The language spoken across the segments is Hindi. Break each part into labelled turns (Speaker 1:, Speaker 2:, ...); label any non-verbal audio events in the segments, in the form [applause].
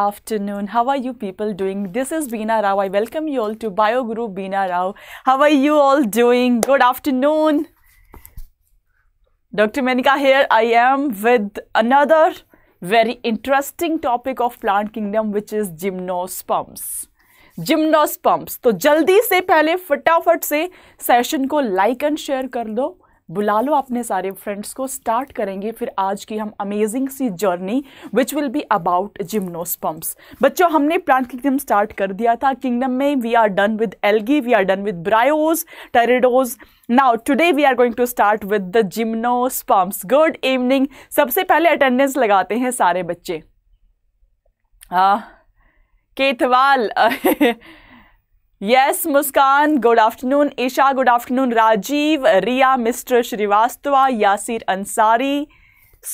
Speaker 1: afternoon. How are you people doing? This is Bina Rao. I welcome you all to Bio Guru Bina Rao. How are you all doing? Good afternoon. Dr. Menika here. I am with another very interesting topic of plant kingdom which is gymnosperms. Gymnosperms. So, jaldi se पहले फटाफट से सेशन को like and share कर बुला लो अपने सारे फ्रेंड्स को स्टार्ट करेंगे फिर आज की हम अमेजिंग सी journey which will be about gymnosperms बच्चों हमने प्लांट किंगडम स्टार्ट कर दिया था किंगडम में we are done with algae we are done with bryos pteridos now today we are going to start with the gymnosperms good evening सबसे पहले अटेंडेंस लगाते हैं सारे बच्चे Kethwal Ketwal [laughs] yes Muskan good afternoon Isha good afternoon Rajeev Riya mister Srivastava Yasir Ansari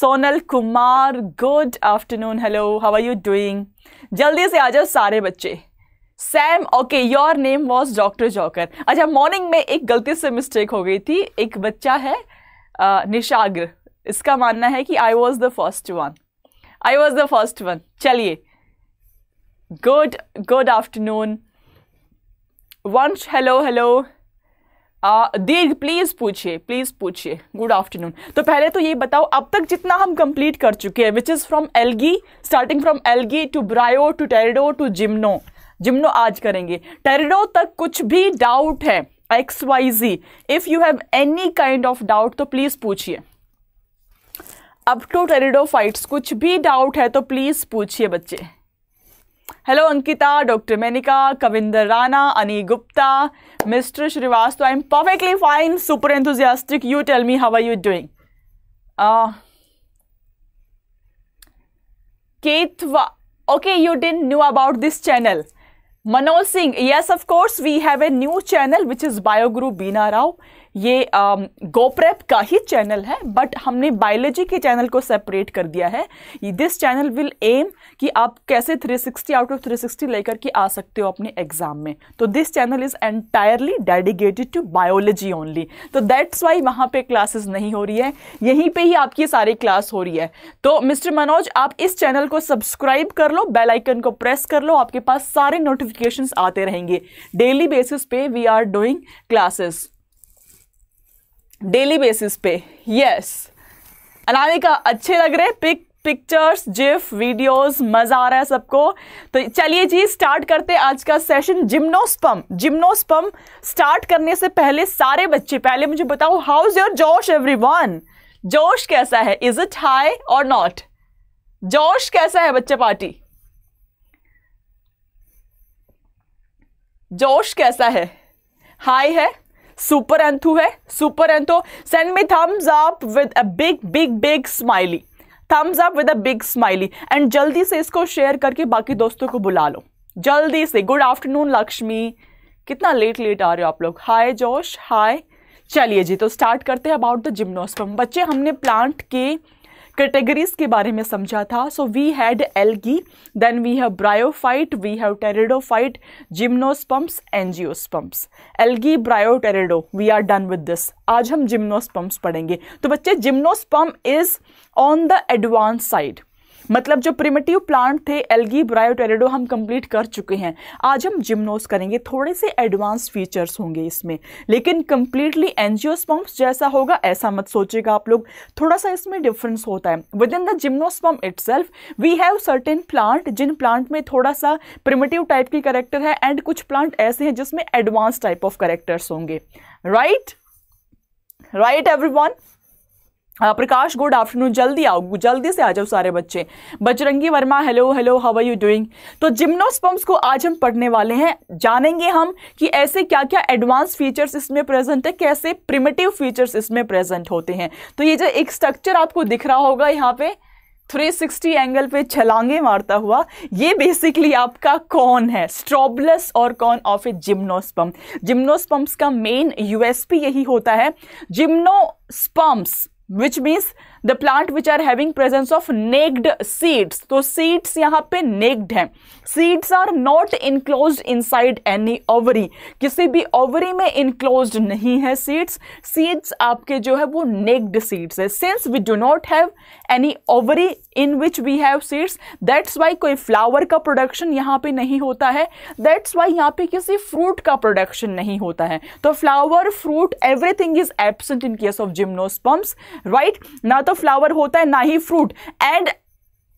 Speaker 1: Sonal Kumar good afternoon hello how are you doing जल्दी से आ जाओ सारे बच्चे Sam okay your name was doctor joker अच्छा मॉर्निंग में एक गलती से मिस्टेक हो गई थी एक बच्चा है निशाग्र इसका मानना है कि I was the first one I was the first one चलिए good good afternoon Vansh hello hello Dirgh please पूछिए प्लीज़ पूछिए गुड आफ्टरनून तो पहले तो ये बताओ अब तक जितना हम कंप्लीट कर चुके हैं which is from algae starting from algae to bryo to pterido to gymno gymno आज करेंगे टेरिडो तक कुछ भी डाउट है X Y Z if you have any kind of doubt तो प्लीज़ पूछिए अप टू टेरिडो फाइट्स कुछ भी डाउट है तो प्लीज़ पूछिए बच्चे hello Ankita doctor Menika Kavinder Rana Ani Gupta mister Srivastav I am perfectly fine super enthusiastic you tell me how are you doing Ketwa okay you didn't knew about this channel Manoj Singh yes of course we have a new channel which is Bioguru Beena Rao ये गोप्रेप का ही चैनल है बट हमने बायोलॉजी के चैनल को सेपरेट कर दिया है दिस चैनल विल एम कि आप कैसे 360 आउट ऑफ 360 लेकर के आ सकते हो अपने एग्जाम में तो this channel is entirely dedicated to biology only तो दैट्स वाई वहाँ पे क्लासेस नहीं हो रही है यहीं पे ही आपकी सारी क्लास हो रही है तो मिस्टर मनोज आप इस चैनल को सब्सक्राइब कर लो बेल आइकन को प्रेस कर लो आपके पास सारे नोटिफिकेशंस आते रहेंगे डेली बेसिस पे we are doing classes daily basis पे यस अनामिका अच्छे लग रहे पिक पिक्चर्स जिफ वीडियोस मज़ा आ रहा है सबको तो चलिए जी स्टार्ट करते हैं आज का सेशन जिम्नोस्पम जिम्नोस्पम स्टार्ट करने से पहले सारे बच्चे पहले मुझे बताओ हाउ इज योर जोश एवरीवन जोश कैसा है इज इट हाई और नॉट जोश कैसा है बच्चे पार्टी जोश कैसा है हाई है सुपर एंथू है super enthu send me thumbs up with a big big big smiley thumbs up with a big smiley and जल्दी से इसको शेयर करके बाकी दोस्तों को बुला लो जल्दी से गुड आफ्टरनून लक्ष्मी कितना लेट लेट आ रहे हो आप लोग हाय जोश हाय चलिए जी तो स्टार्ट करते हैं अबाउट द जिम्नोस्पर्म बच्चे हमने प्लांट के कैटेगरीज के बारे में समझा था so we had algae then we have bryophyte we have pteridophyte gymnosperms angiosperms algae bryo pterido we are done with this आज हम जिम्नोस्पम्प्स पढ़ेंगे तो बच्चे gymnosperm is on the advance side मतलब जो प्रिमेटिव प्लांट थे एल्गी ब्रायोटेरेडो हम कंप्लीट कर चुके हैं आज हम जिम्नोस करेंगे थोड़े से एडवांस फीचर्स होंगे इसमें लेकिन कंप्लीटली एनजियोस्पम्प्स जैसा होगा ऐसा मत सोचेगा आप लोग थोड़ा सा इसमें डिफरेंस होता है within the gymnosperm it we have certain plant जिन प्लांट में थोड़ा सा प्रिमेटिव टाइप की करेक्टर है एंड कुछ प्लांट ऐसे हैं जिसमें एडवांस टाइप ऑफ करेक्टर्स होंगे राइट राइट एवरी हाँ, प्रकाश गुड आफ्टरनून जल्दी आओ जल्दी से आ जाओ सारे बच्चे Bajrangi Verma hello hello how are you doing तो जिम्नोस्पम्स को आज हम पढ़ने वाले हैं जानेंगे हम कि ऐसे क्या क्या एडवांस फीचर्स इसमें प्रेजेंट है कैसे प्रिमेटिव फीचर्स इसमें प्रेजेंट होते हैं तो ये जो एक स्ट्रक्चर आपको दिख रहा होगा यहाँ पे 360 एंगल पे छलांगे मारता हुआ ये बेसिकली आपका कौन है स्ट्रॉबलस और कौन ऑफ ए जिम्नोस्पम जिम्नोस्पम्प्स का मेन यूएसपी यही होता है gymnosperms which means the plant which are having presence of naked seeds तो सीड्स यहाँ पे नेक्ड हैं seeds are not enclose inside any ovary किसी भी ओवरी में इनक्लोज नहीं है सीड्स सीड्स आपके जो है वो नेक्ड सीड्स है since we do not have any ovary in which we have seeds that's why कोई फ्लावर का प्रोडक्शन यहाँ पे नहीं होता है दैट्स वाई यहाँ पे किसी फ्रूट का प्रोडक्शन नहीं होता है तो flower fruit everything is absent in case of gymnosperms right ना तो फ्लावर होता है ना ही फ्रूट एंड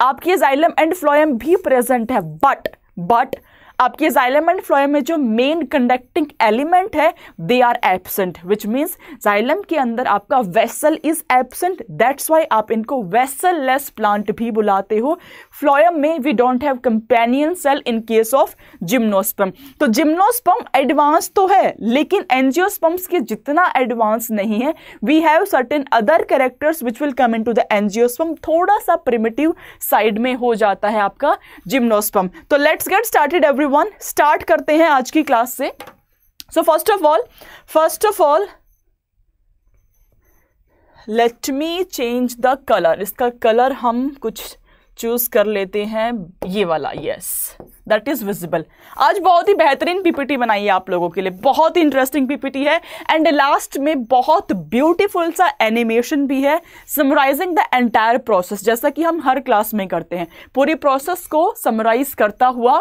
Speaker 1: आपकी जाइलम एंड फ्लोएम भी प्रेजेंट है बट बट आपके जाइलम एंड फ्लोएम में जो मेन कंडक्टिंग एलिमेंट है they are absent which means xylem के अंदर आपका vessel is absent that's why आप इनको वेसल लेस प्लांट भी बुलाते हो फ्लोएम में we don't have companion cell in case of gymnosperm तो जिम्नोस्पम एडवांस तो है लेकिन एनजियोस्पम्स के जितना एडवांस नहीं है we have certain other characters which will come into the angiosperm थोड़ा सा प्रिमेटिव साइड में हो जाता है आपका जिम्नोस्पम तो let's get started every everyone start करते हैं आज की क्लास से so first of all first of all let me change the colour इसका कलर हम कुछ चूज कर लेते हैं ये वाला यस दैट इज विजिबल आज बहुत ही बेहतरीन पीपीटी बनाई है आप लोगों के लिए बहुत ही इंटरेस्टिंग पीपीटी है एंड लास्ट में बहुत ब्यूटीफुल सा एनिमेशन भी है समराइजिंग द एंटायर प्रोसेस जैसा कि हम हर क्लास में करते हैं पूरी प्रोसेस को समराइज करता हुआ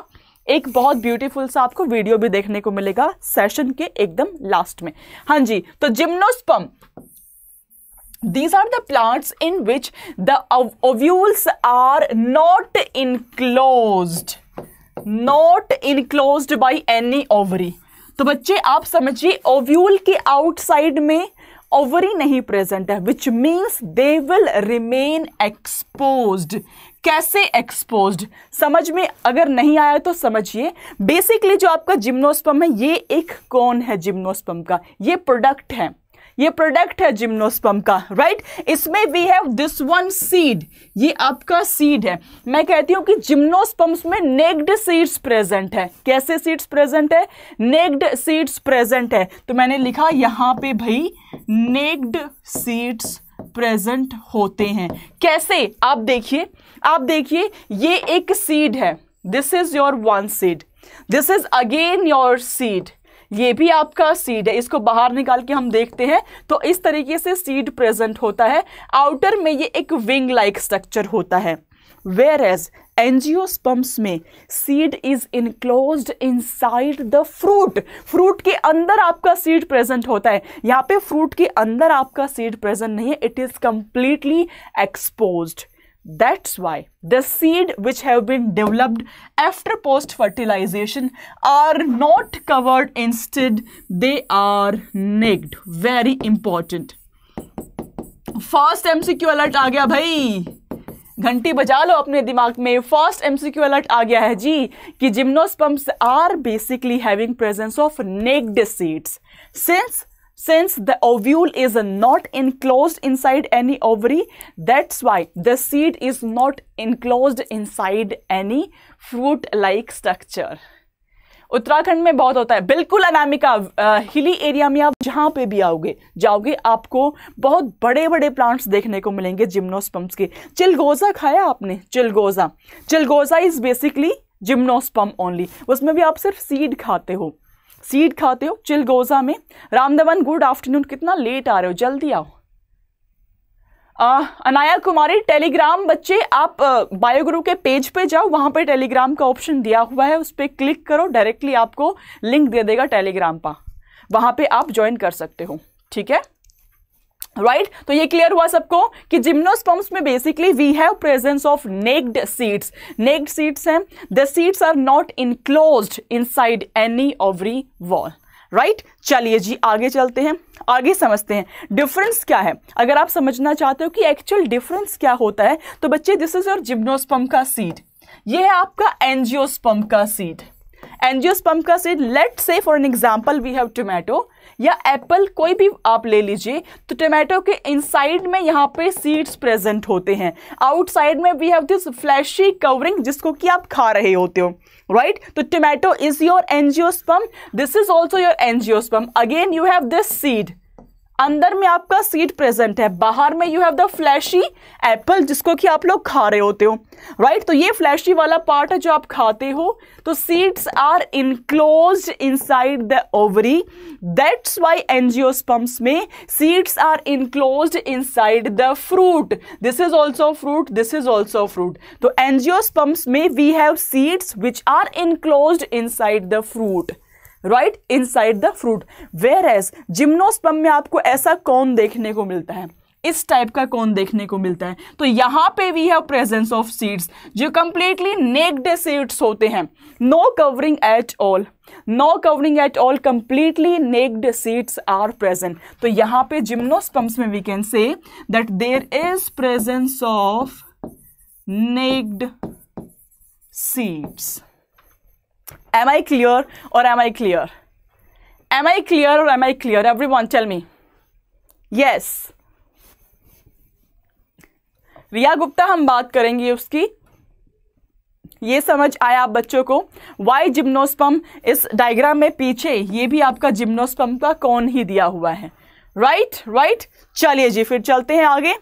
Speaker 1: एक बहुत ब्यूटीफुल सा आपको वीडियो भी देखने को मिलेगा सेशन के एकदम लास्ट में हाँ जी तो gymnosperm these are the plants in which the ovules are not enclose not enclose by any ovary तो बच्चे आप समझिए ओव्यूल के आउटसाइड में ओवरी नहीं प्रेजेंट है which means they will remain expose कैसे एक्सपोज्ड समझ में अगर नहीं आया तो समझिए बेसिकली जो आपका जिम्नोस्पम है ये एक कौन है जिम्नोस्पम का ये प्रोडक्ट है ये प्रोडक्ट है जिम्नोस्पम का राइट right? इसमें we have this one seed ये आपका सीड है मैं कहती हूं कि जिम्नोस्पम्स में नेग्ड सीड्स प्रेजेंट है कैसे सीड्स प्रेजेंट है नेग्ड सीड्स प्रेजेंट है तो मैंने लिखा यहां पे भाई नेग्ड सीड्स प्रेजेंट होते हैं कैसे आप देखिए आप देखिए ये एक सीड है this is your one seed this is again your seed ये भी आपका सीड है इसको बाहर निकाल के हम देखते हैं तो इस तरीके से सीड प्रेजेंट होता है आउटर में ये एक विंग लाइक स्ट्रक्चर होता है वेयर एज एनजीओ एंजियोस्पम्स में seed is enclose inside the fruit fruit के अंदर आपका सीड प्रेजेंट होता है यहाँ पे फ्रूट के अंदर आपका सीड प्रेजेंट नहीं है it is completely exposed that's why the seed which have been developed after post fertilization are not covered instead they are naked. very important first mcq alert aa gaya bhai ghanti baja lo apne dimag mein first mcq alert aa gaya hai ji ki gymnosperms are basically having presence of naked seeds since since the ovule is not enclosed inside any ovary that's why the seed is not enclosed inside any fruit like structure Uttarakhand में बहुत होता है बिल्कुल अनामिका हिली एरिया में आप जहाँ पे भी आओगे जाओगे आपको बहुत बड़े बड़े प्लांट्स देखने को मिलेंगे जिम्नोस्पम्स के चिलगोजा खाया आपने चिलगोजा चिलगोजा इज़ बेसिकली जिम्नोस्पम ओनली उसमें भी आप सिर्फ सीड खाते हो सीड खाते हो चिलगोजा में रामधवन गुड आफ्टरनून कितना लेट आ रहे हो जल्दी आओ आ, अनाया कुमारी टेलीग्राम बच्चे आप बायोगुरु के पेज पे जाओ वहाँ पे टेलीग्राम का ऑप्शन दिया हुआ है उस पर क्लिक करो डायरेक्टली आपको लिंक दे देगा टेलीग्राम पर वहाँ पे आप ज्वाइन कर सकते हो ठीक है राइट right? तो ये क्लियर हुआ सबको कि जिम्नोस्पम्स में basically we have presence of naked seeds naked seeds हैं the seeds are not enclosed inside any ovary wall right चलिए जी आगे चलते हैं आगे समझते हैं डिफरेंस क्या है अगर आप समझना चाहते हो कि एक्चुअल डिफरेंस क्या होता है तो बच्चे दिस इज योर जिम्नोस्पम का सीड ये है आपका एनजियोस्पम का सीड एनजियोस्पम का seed let's say for an example we have tomato या एप्पल कोई भी आप ले लीजिए तो टोमेटो के इनसाइड में यहाँ पे सीड्स प्रेजेंट होते हैं आउटसाइड में we have this fleshy covering जिसको कि आप खा रहे होते हो राइट तो tomato is your angiosperm this is also your angiosperm again you have this seed अंदर में आपका सीड प्रेजेंट है बाहर में you have the fleshy apple जिसको कि आप लोग खा रहे होते हो राइट right? तो ये फ्लैशी वाला पार्ट है जो आप खाते हो तो seeds are enclose inside the ovary that's why sperms में seeds are enclose inside the fruit this is also fruit this is also fruit तो एनजीओ स्पम्स में we have seeds which are enclose side the fruit right inside the fruit whereas gymnosperm में आपको ऐसा कौन देखने को मिलता है इस टाइप का कौन देखने को मिलता है तो यहां पे we have presence of seeds जो कंप्लीटली नेक्ड सीड्स होते हैं no covering at all no covering at all completely naked seeds are present तो यहां पे जिम्नोस्पम्स में we can say that there is presence of naked seeds am I clear और am I clear am I clear और am I clear everyone tell me yes Riya Gupta हम बात करेंगे उसकी ये समझ आया आप बच्चों को वाई जिम्नोस्पम इस डायग्राम में पीछे ये भी आपका जिम्नोस्पम का कौन ही दिया हुआ है राइट राइट चलिए जी फिर चलते हैं आगे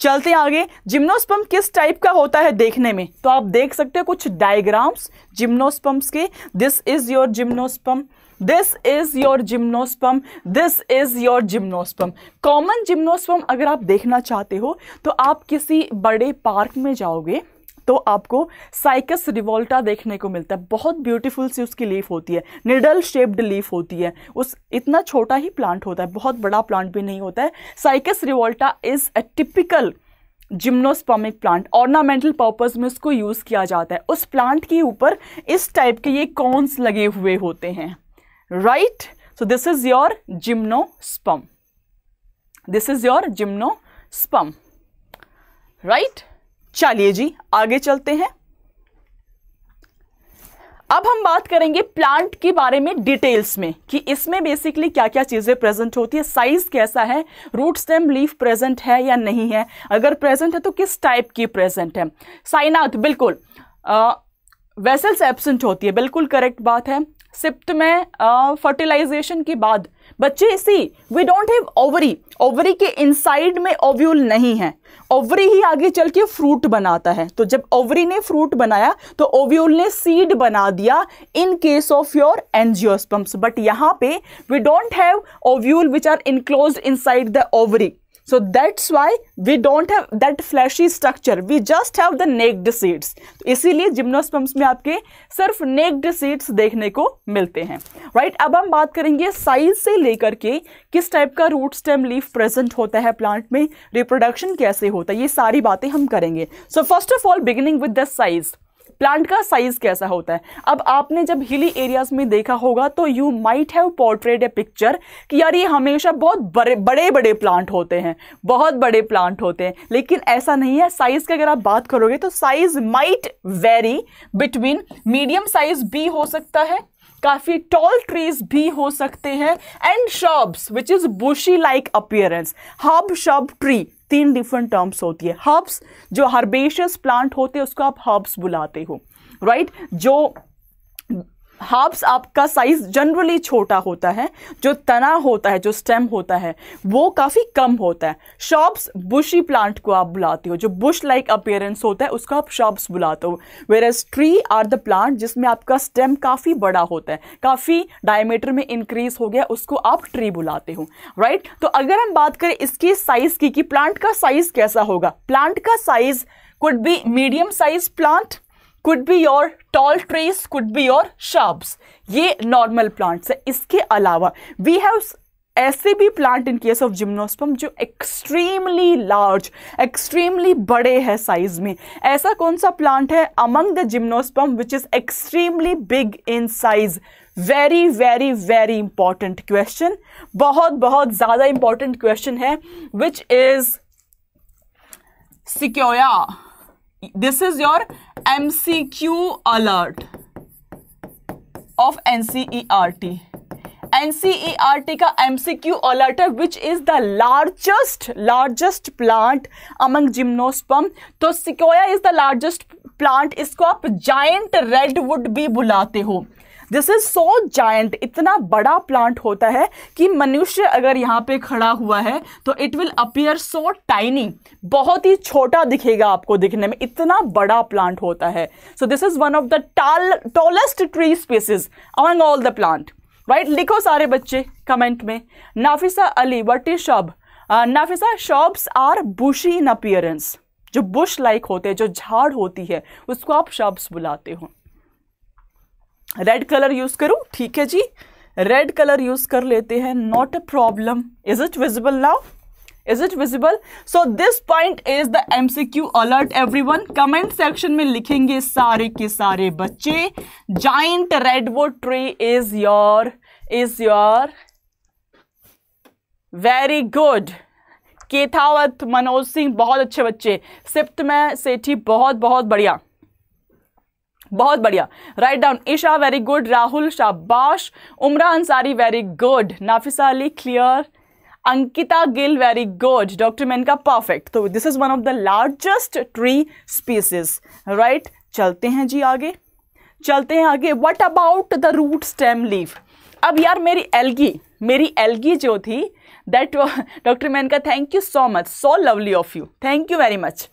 Speaker 1: चलते आगे जिम्नोस्पम किस टाइप का होता है देखने में तो आप देख सकते हो कुछ डायग्राम्स जिम्नोस्पम्स के this is your gymnosperm this is your gymnosperm this is your gymnosperm common gymnosperm अगर आप देखना चाहते हो तो आप किसी बड़े पार्क में जाओगे तो आपको साइकस रिवोल्टा देखने को मिलता है बहुत ब्यूटीफुल सी उसकी लीफ होती है निडल शेप्ड लीफ होती है उस इतना छोटा ही प्लांट होता है बहुत बड़ा प्लांट भी नहीं होता है Cycas revoluta is a typical gymnospermic plant ornamental purpose में उसको यूज़ किया जाता है उस प्लांट के ऊपर इस टाइप के ये कॉन्स लगे हुए होते हैं right so this is your gymnosperm this is your gymnosperm right चलिए जी आगे चलते हैं अब हम बात करेंगे प्लांट के बारे में डिटेल्स में कि इसमें बेसिकली क्या क्या चीज़ें प्रेजेंट होती है साइज कैसा है रूट स्टेम लीफ प्रेजेंट है या नहीं है अगर प्रेजेंट है तो किस टाइप की प्रेजेंट है साइनाथ बिल्कुल वेसल्स एबसेंट होती है बिल्कुल करेक्ट बात है सिप्ट में फर्टिलाइजेशन के बाद बच्चे see we don't have ovary ovary के इनसाइड में ओव्यूल नहीं है ओवरी ही आगे चल के फ्रूट बनाता है तो जब ओवरी ने फ्रूट बनाया तो ओव्यूल ने सीड बना दिया in case of your angiosperms but यहाँ पे we don't have ovule which are enclose side the ovary so that's why we don't have that fleshy structure we just have the naked seeds इसीलिए जिम्नोस्पम्स में आपके सिर्फ नेक्ड सीड्स देखने को मिलते हैं राइट right? अब हम बात करेंगे साइज से लेकर के किस टाइप का रूट स्टेम लीफ प्रेजेंट होता है प्लांट में रिप्रोडक्शन कैसे होता है ये सारी बातें हम करेंगे so first of all beginning with the size plant का साइज कैसा होता है अब आपने जब हिली एरियाज में देखा होगा तो you might have portrait a picture कि यार ये हमेशा बहुत बड़े बड़े बड़े प्लांट होते हैं बहुत बड़े प्लांट होते हैं लेकिन ऐसा नहीं है साइज की अगर आप बात करोगे तो size might vary between medium size भी हो सकता है काफ़ी टॉल ट्रीज भी हो सकते हैं and shrubs which is bushy like appearance herb shrub tree तीन डिफरेंट टर्म्स होती है हर्ब्स जो हर्बेशियस प्लांट होते हैं उसको आप हर्ब्स बुलाते हो राइट right? जो हाब्स आपका साइज जनरली छोटा होता है जो तना होता है जो स्टेम होता है वो काफ़ी कम होता है शॉप्स बुशी प्लांट को आप बुलाते हो जो बुश लाइक अपेयरेंस होता है उसको आप शॉप्स बुलाते हो whereas tree are the plant जिसमें आपका स्टेम काफ़ी बड़ा होता है काफ़ी डायमीटर में इंक्रीज हो गया उसको आप ट्री बुलाते हो राइट right? तो अगर हम बात करें इसकी साइज़ की कि प्लांट का साइज़ कैसा होगा प्लांट का size could be medium size plant could be your tall trees could be your shrubs ये नॉर्मल प्लांट्स है इसके अलावा वी हैव ऐसे भी plant in case of gymnosperm जो एक्सट्रीमली लार्ज एक्सट्रीमली बड़े हैं साइज में ऐसा कौन सा प्लांट है among the gymnosperm which is extremely big in size very very very important question बहुत बहुत ज़्यादा इंपॉर्टेंट क्वेश्चन है which is sequoia this is your MCQ alert of NCERT. NCERT का MCQ alert है which is the largest largest plant among gymnosperm. तो sequoia is the largest plant इसको आप जाइंट रेडवुड भी बुलाते हो दिस इज सो जायंट इतना बड़ा प्लांट होता है कि मनुष्य अगर यहाँ पे खड़ा हुआ है तो it will appear so tiny बहुत ही छोटा दिखेगा आपको दिखने में इतना बड़ा प्लांट होता है so this is one of the tallest tree species among all the plant right लिखो सारे बच्चे कमेंट में Nafisa Ali what is shrub Nafisa shrubs are bushy in appearance जो बुश लाइक होते हैं जो झाड़ होती है उसको आप शब्स बुलाते हो रेड कलर यूज करूं ठीक है जी रेड कलर यूज कर लेते हैं not a problem is it visible now is it visible so this point is the MCQ alert everyone comment section में लिखेंगे सारे के सारे बच्चे giant redwood tree is your is your very good Kethavath Manoj Singh बहुत अच्छे बच्चे सिप्त में सेठी बहुत बहुत बढ़िया बहुत बढ़िया write down Isha very good Rahul शाबाश Umra Ansari very good Nafisa Ali clear Ankita Gill very good doctor Menka perfect तो this is one of the largest tree species right चलते हैं जी आगे चलते हैं आगे what about the root stem leaf अब यार मेरी एलगी मेरी एलगी जो थी that doctor Menka thank you so much so lovely of you thank you very much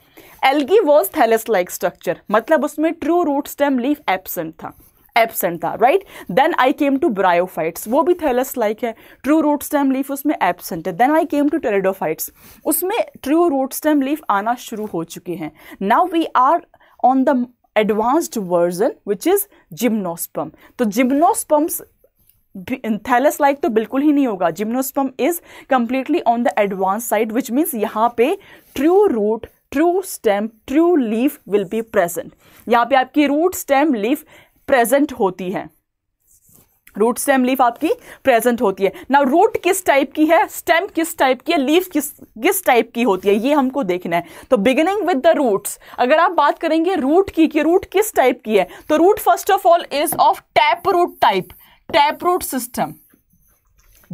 Speaker 1: algae was thallus like structure मतलब उसमें true root stem leaf absent था एबसेंट था right then I came to bryophytes वो भी थैलस लाइक है ट्रू रूट स्टेम लीफ उसमें एबसेंट है then I came to pteridophytes उसमें ट्रू रूट स्टेम लीफ आना शुरू हो चुके हैं now we are on the advanced version which is gymnosperm तो जिम्नोस्पम्स थैलस लाइक तो बिल्कुल ही नहीं होगा gymnosperm is completely on the advance side which means यहाँ पे true root true stem true leaf will be present यहाँ पे आपकी रूट स्टेम लीफ प्रेजेंट होती है रूट स्टेम लीफ आपकी प्रेजेंट होती है ना रूट किस टाइप की है स्टेम किस टाइप की है लीफ किस किस टाइप की होती है ये हमको देखना है तो बिगिनिंग विद द रूट्स अगर आप बात करेंगे रूट की कि रूट किस टाइप की है तो root first of all is of tap root type tap root system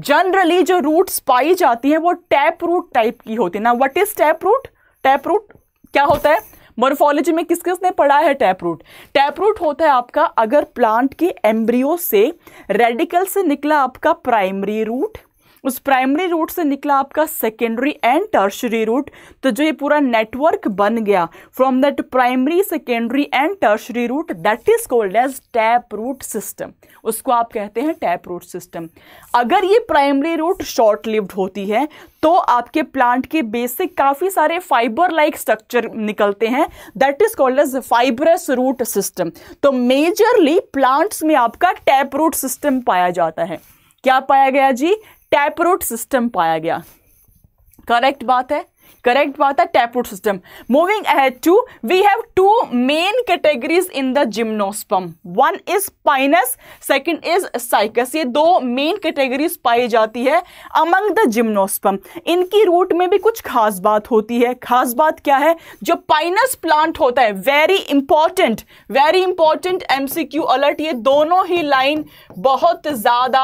Speaker 1: generally जो रूट्स पाई जाती है वो टैप रूट टाइप की होती है ना what is tap root tap root क्या होता है मोरफोलॉजी में किस किस ने पढ़ा है टैप रूट टैप रूट होता है आपका अगर प्लांट के एम्ब्रियो से रेडिकल से निकला आपका प्राइमरी रूट उस प्राइमरी रूट से निकला आपका सेकेंडरी एंड टर्शरी रूट तो जो ये पूरा नेटवर्क बन गया from that primary secondary and tertiary root that is called as tap root system उसको आप कहते हैं टैप रूट सिस्टम अगर ये प्राइमरी रूट शॉर्ट लिव्ड होती है तो आपके प्लांट के बेसिक काफ़ी सारे फाइबर लाइक स्ट्रक्चर निकलते हैं that is called as fibrous root system तो मेजरली प्लांट्स में आपका टैप रूट सिस्टम पाया जाता है क्या पाया गया जी टैपरूट सिस्टम पाया गया करेक्ट बात है करेक्ट बात है tap root system moving ahead to we have two main categories in the gymnosperm one is Pinus second is Cycas ये दो मेन कैटेगरीज पाई जाती है अमंग द जिम्नोस्पम इनकी रूट में भी कुछ खास बात होती है खास बात क्या है जो पाइनस प्लांट होता है very important very important MCQ alert ये दोनों ही लाइन बहुत ज्यादा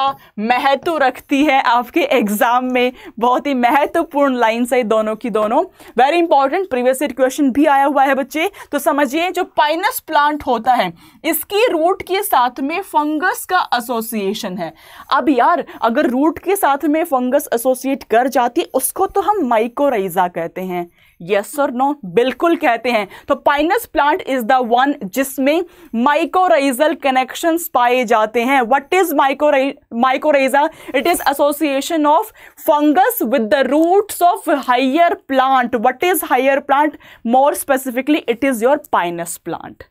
Speaker 1: महत्व रखती है आपके एग्जाम में बहुत ही महत्वपूर्ण लाइन है दोनों की दोनों वेरी इंपॉर्टेंट प्रीवियस क्वेश्चन भी आया हुआ है बच्चे तो समझिए जो पाइनस प्लांट होता है इसकी रूट के साथ में फंगस का एसोसिएशन है अब यार अगर रूट के साथ में फंगस एसोसिएट कर जाती उसको तो हम माइकोराइजा कहते हैं यस और नो बिल्कुल कहते हैं तो Pinus plant is the one जिसमें माइकोराइजल कनेक्शन पाए जाते हैं what is mycorrhiza it is association of fungus with the roots of higher plant what is higher plant more specifically it is your Pinus plant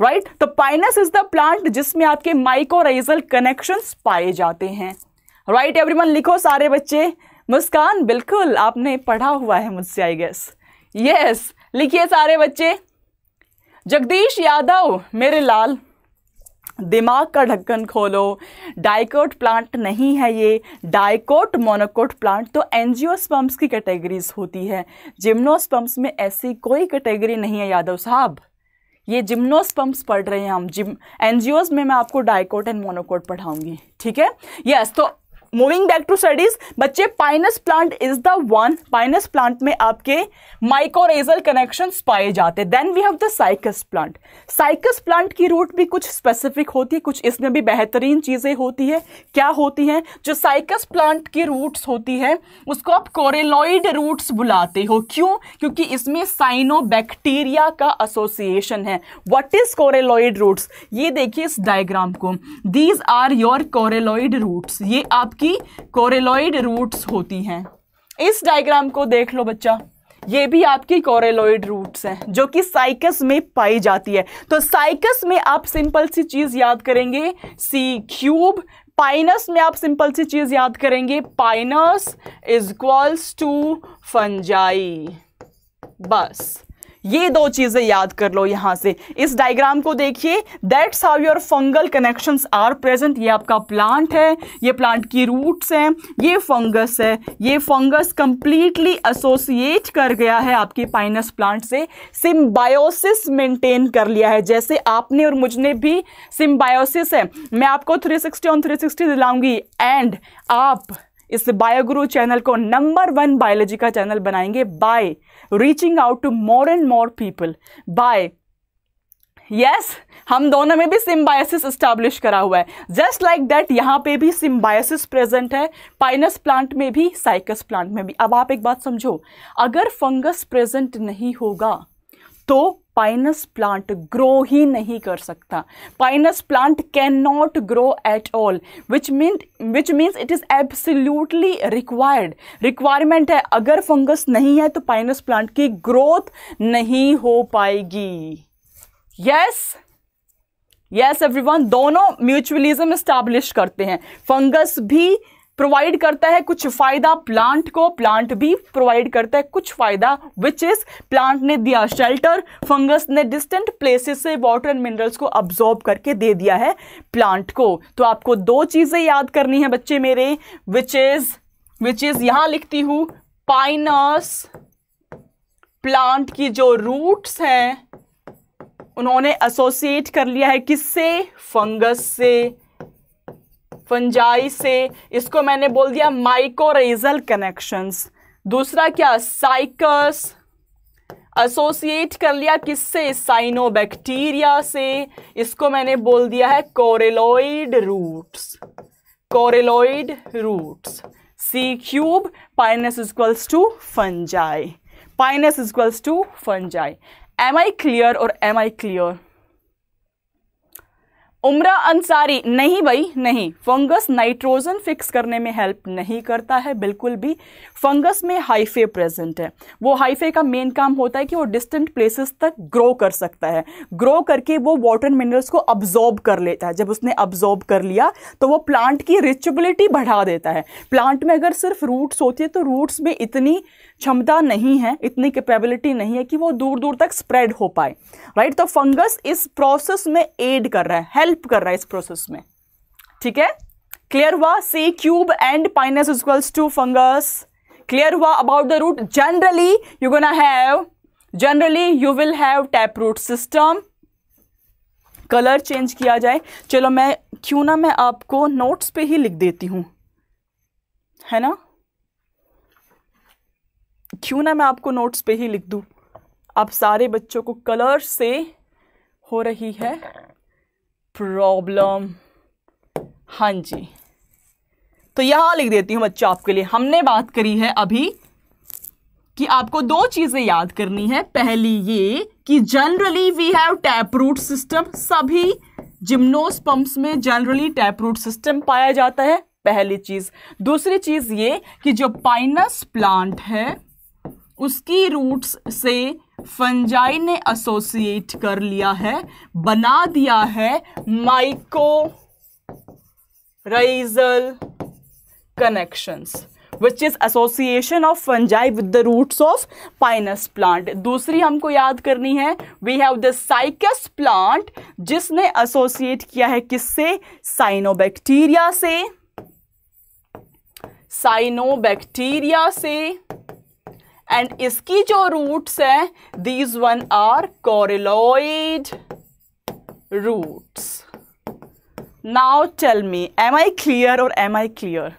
Speaker 1: right तो पाइनस इज द प्लांट जिसमें आपके माइकोराइजल कनेक्शन पाए जाते हैं राइट right, एवरीवन लिखो सारे बच्चे मुस्कान बिल्कुल आपने पढ़ा हुआ है मुझसे आई गेस यस लिखिए सारे बच्चे जगदीश यादव मेरे लाल दिमाग का ढक्कन खोलो डाइकोट प्लांट नहीं है ये डाइकोट मोनोकोट प्लांट तो एनजियोस्पम्प्स की कैटेगरीज होती है जिम्नोस्पम्प्स में ऐसी कोई कैटेगरी नहीं है यादव साहब ये जिम्नोस्पम्प्स पढ़ रहे हैं हम जिम एनजीओज में मैं आपको डाइकोट एंड मोनोकोट पढ़ाऊंगी ठीक है यस तो मूविंग बैक टू स्टडीज बच्चे Pinus plant is the one Pinus plant में आपके माइकोरेजल कनेक्शन पाए जाते then we have the Cycas plant Cycas plant की रूट भी कुछ स्पेसिफिक होती है कुछ इसमें भी बेहतरीन चीज़ें होती है क्या होती हैं जो साइकस प्लांट की रूट्स होती है उसको आप कोरेलॉइड रूट्स बुलाते हो क्यों क्योंकि इसमें साइनो बैक्टीरिया का एसोसिएशन है वट इज कोरेलॉइड रूट्स ये देखिए इस डायग्राम को these are your coralloid roots ये आपके इसकी कोरेलॉइड रूट्स होती हैं इस डायग्राम को देख लो बच्चा ये भी आपकी कोरेलॉइड रूट्स हैं जो कि साइकस में पाई जाती है तो साइकस में आप सिंपल सी चीज़ याद करेंगे सी क्यूब पाइनस में आप सिंपल सी चीज़ याद करेंगे Pinus is equals to fungi बस ये दो चीजें याद कर लो यहां से इस डायग्राम को देखिए that's how your fungal connection are present ये आपका प्लांट है ये प्लांट की रूट्स हैं ये फंगस है ये फंगस कंप्लीटली एसोसिएट कर गया है आपके पाइनस प्लांट से सिम्बायोसिस मेंटेन कर लिया है जैसे आपने और मुझने भी सिम्बायोसिस है मैं आपको 360 ऑन थ्री दिलाऊंगी एंड आप इस बायोगुरु चैनल को नंबर वन बायोलॉजी का चैनल बनाएंगे by reaching out to more and more people bye yes हम दोनों में भी सिम्बायसिस इस्टेब्लिश करा हुआ है जस्ट लाइक दैट यहाँ पे भी सिम्बायोसिस प्रेजेंट है पाइनस प्लांट में भी साइकस प्लांट में भी अब आप एक बात समझो अगर फंगस प्रेजेंट नहीं होगा तो पाइनस प्लांट ग्रो ही नहीं कर सकता Pinus plant cannot grow at all which mean which means it is absolutely required requirement है अगर फंगस नहीं है तो पाइनस प्लांट की ग्रोथ नहीं हो पाएगी यस यस एवरीवन दोनों म्यूचुअलिज्म स्टैब्लिश करते हैं फंगस भी प्रोवाइड करता है कुछ फायदा प्लांट को प्लांट भी प्रोवाइड करता है कुछ फायदा विच इज प्लांट ने दिया शेल्टर फंगस ने डिस्टेंट प्लेसेस से वाटर एंड मिनरल्स को अब्जॉर्ब करके दे दिया है प्लांट को तो आपको दो चीजें याद करनी है बच्चे मेरे विच इज विच इज यहां लिखती हूं पाइनस प्लांट की जो रूट्स हैं उन्होंने एसोसिएट कर लिया है किससे फंगस से फंजाई से इसको मैंने बोल दिया माइकोरेजल कनेक्शंस दूसरा क्या साइकस एसोसिएट कर लिया किससे साइनोबैक्टीरिया से इसको मैंने बोल दिया है coralloid roots coralloid roots C cube Pinus equals to fungi Pinus equals to fungi am I clear और am I clear Umra Ansari नहीं भाई नहीं फंगस नाइट्रोजन फिक्स करने में हेल्प नहीं करता है बिल्कुल भी फंगस में हाइफे प्रेजेंट है वो हाइफे का मेन काम होता है कि वो डिस्टेंट प्लेसेस तक ग्रो कर सकता है ग्रो करके वो वाटर मिनरल्स को अब्जॉर्ब कर लेता है जब उसने अब्जॉर्ब कर लिया तो वो प्लांट की रिचबिलिटी बढ़ा देता है प्लांट में अगर सिर्फ रूट्स होती है तो रूट्स में इतनी क्षमता नहीं है इतनी कैपेबिलिटी नहीं है कि वो दूर दूर तक स्प्रेड हो पाए राइट तो फंगस इस प्रोसेस में एड कर रहा है हेल्प कर रहा है इस प्रोसेस में ठीक है क्लियर हुआ C cube and Pinus equals to fungus clear हुआ about the root generally you gonna have generally you will have tap root system colour change किया जाए चलो मैं क्यों ना मैं आपको नोट्स पे ही लिख देती हूं है ना क्यों ना मैं आपको नोट्स पे ही लिख दू आप सारे बच्चों को कलर से हो रही है प्रॉब्लम हाँ जी तो यहां लिख देती हूँ बच्चों आपके लिए हमने बात करी है अभी कि आपको दो चीज़ें याद करनी है पहली ये कि generally we have tap root system सभी जिम्नोस पंप्स में जनरली टैप रूट सिस्टम पाया जाता है पहली चीज़ दूसरी चीज़ ये कि जो पाइनस प्लांट है उसकी रूट्स से फंजाई ने एसोसिएट कर लिया है बना दिया है mycorrhizal connection which is association of fungi with the root of Pinus plant दूसरी हमको याद करनी है we have the Cycas plant जिसने एसोसिएट किया है किससे साइनोबैक्टीरिया से साइनोबैक्टीरिया से, एंड इसकी जो रूट्स हैं these one are coralloid roots now tell me am I clear और am I clear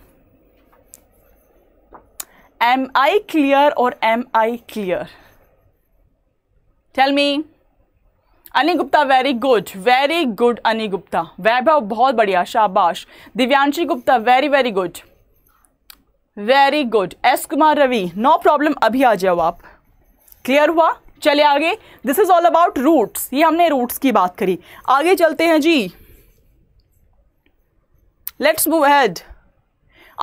Speaker 1: am I clear और am I clear tell me Ani Gupta very good very good Ani Gupta Vaibhav बहुत बढ़िया शाबाश Divyanshi Gupta very very good very good S Kumar Ravi no problem अभी आ जाओ आप क्लियर हुआ चले आगे this is all about roots ये हमने रूट्स की बात करी आगे चलते हैं जी लेट्स मूव हैड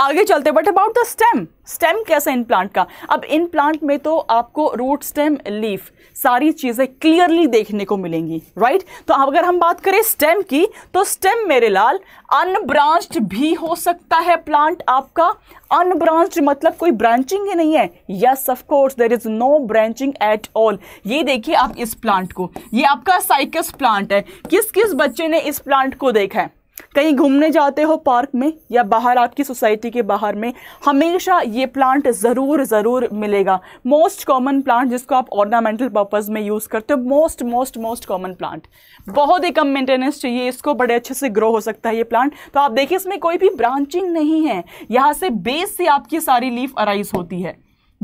Speaker 1: आगे चलते but about the stem stem कैसा इन प्लांट का अब इन प्लांट में तो आपको रूट स्टेम लीफ सारी चीज़ें क्लियरली देखने को मिलेंगी राइट तो अगर हम बात करें स्टेम की तो स्टेम मेरे लाल अनब्रांच्ड भी हो सकता है प्लांट आपका अनब्रांच्ड मतलब कोई ब्रांचिंग ही नहीं है yes of course there is no branching at all ये देखिए आप इस प्लांट को ये आपका साइकस प्लांट है किस किस बच्चे ने इस प्लांट को देखा है कहीं घूमने जाते हो पार्क में या बाहर आपकी सोसाइटी के बाहर में हमेशा ये प्लांट ज़रूर ज़रूर मिलेगा मोस्ट कॉमन प्लांट जिसको आप ऑर्नामेंटल पर्पज़ में यूज़ करते हो most most most common plant बहुत ही कम मेंटेनेंस चाहिए इसको बड़े अच्छे से ग्रो हो सकता है ये प्लांट तो आप देखिए इसमें कोई भी ब्रांचिंग नहीं है यहाँ से बेस से आपकी सारी लीफ अराइज होती है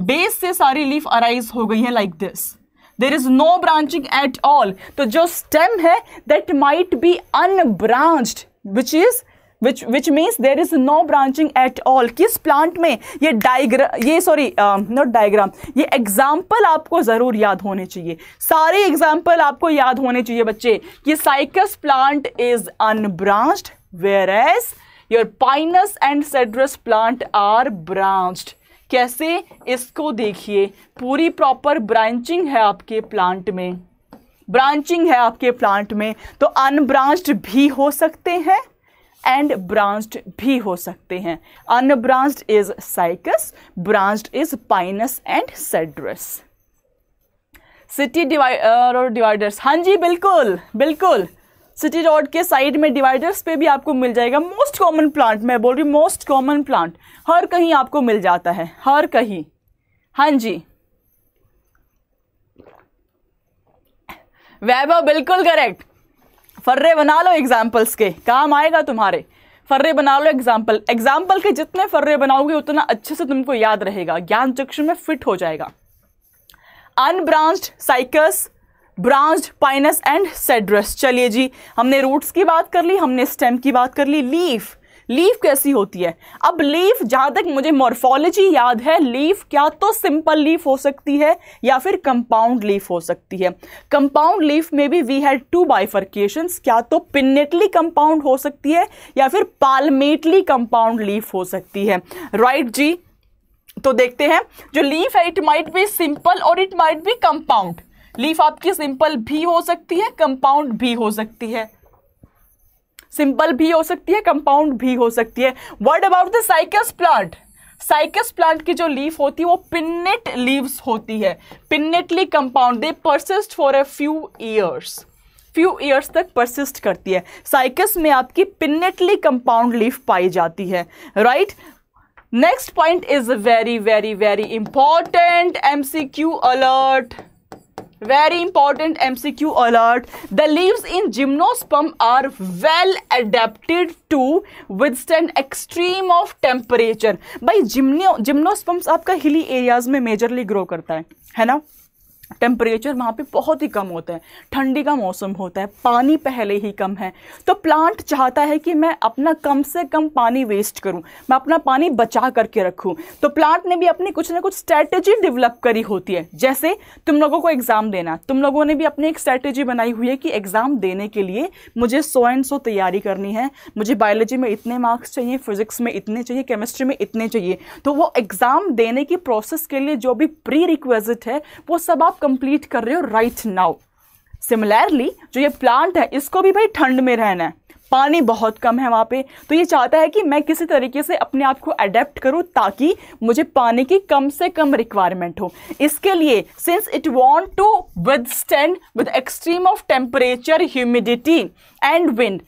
Speaker 1: बेस से सारी लीफ अराइज हो गई है like this there is no branching at all तो जो स्टेम है that might be unbranched which is which which means there is no branching at all किस प्लांट में ये डायग्राम ये सॉरी नॉट डायग्राम ये एग्जाम्पल आपको ज़रूर याद होने चाहिए सारे एग्जाम्पल आपको याद होने चाहिए बच्चे कि Cycas plant is unbranched whereas your Pinus and Cedrus plant are branched कैसे इसको देखिए पूरी प्रॉपर ब्रांचिंग है आपके प्लांट में ब्रांचिंग है आपके प्लांट में तो अनब्रांच्ड भी हो सकते हैं एंड ब्रांच्ड भी हो सकते हैं unbranched is Cycas branched is Pinus and Cedrus city divide dividers हाँ जी बिल्कुल बिल्कुल सिटी रोड के साइड में डिवाइडर्स पे भी आपको मिल जाएगा मोस्ट कॉमन प्लांट मैं बोल रही हूँ मोस्ट कॉमन प्लांट हर कहीं आपको मिल जाता है हर कहीं हाँ जी वैभव बिल्कुल करेक्ट फर्रे बना लो एग्जाम्पल्स के काम आएगा तुम्हारे फर्रे बना लो एग्जाम्पल एग्जाम्पल के जितने फर्रे बनाओगे उतना अच्छे से तुमको याद रहेगा ज्ञान चक्षु में फिट हो जाएगा unbranched Cycas branch Pinus and Cedrus चलिए जी हमने रूट्स की बात कर ली हमने स्टेम की बात कर ली लीफ लीफ कैसी होती है अब लीफ जहां तक मुझे मॉर्फोलॉजी याद है लीफ क्या तो सिंपल लीफ हो सकती है या फिर कंपाउंड लीफ हो सकती है कंपाउंड लीफ में भी वी हैड टू बाइफर्केशन क्या तो पिनेटली कंपाउंड हो सकती है या फिर पालमेटली कंपाउंड लीफ हो सकती है राइट right, जी तो देखते हैं जो लीफ है इट माइट बी सिंपल और it might be compound leaf आपकी सिंपल भी हो सकती है कंपाउंड भी हो सकती है सिंपल भी हो सकती है कंपाउंड भी हो सकती है word about the Cycas plant Cycas plant की जो लीफ होती है वो पिन्नेट लीव्स होती है pinnately compound they persist for a few years few years तक परसिस्ट करती है साइकस में आपकी पिन्नेटली कंपाउंड लीफ पाई जाती है right next point is very very very important MCQ alert very important mcq alert the leaves in gymnosperm are well adapted to withstand extreme of temperature भाई जिम्नो जिम्नोस्पम्स आपका हिली एरियाज में मेजरली ग्रो करता है है ना टेम्परेचर वहाँ पे बहुत ही कम होता है ठंडी का मौसम होता है पानी पहले ही कम है तो प्लांट चाहता है कि मैं अपना कम से कम पानी वेस्ट करूँ मैं अपना पानी बचा करके रखूँ तो प्लांट ने भी अपनी कुछ ना कुछ स्ट्रैटेजी डेवलप करी होती है जैसे तुम लोगों को एग्ज़ाम देना तुम लोगों ने भी अपनी एक स्ट्रैटेजी बनाई हुई है कि एग्ज़ाम देने के लिए मुझे सो एंड सो तैयारी करनी है मुझे बायोलॉजी में इतने मार्क्स चाहिए फिजिक्स में इतने चाहिए केमिस्ट्री में इतने चाहिए तो वो एग्ज़ाम देने की प्रोसेस के लिए जो भी प्री रिक्वेजिट है वो सब आप कंप्लीट कर रहे हो राइट नाउ सिमिलरली जो ये प्लांट है इसको भी भाई ठंड में रहना है पानी बहुत कम है वहाँ पे तो ये चाहता है कि मैं किसी तरीके से अपने आप को अडेप्ट करूँ ताकि मुझे पानी की कम से कम रिक्वायरमेंट हो इसके लिए since it want to withstand with extreme of temperature humidity and wind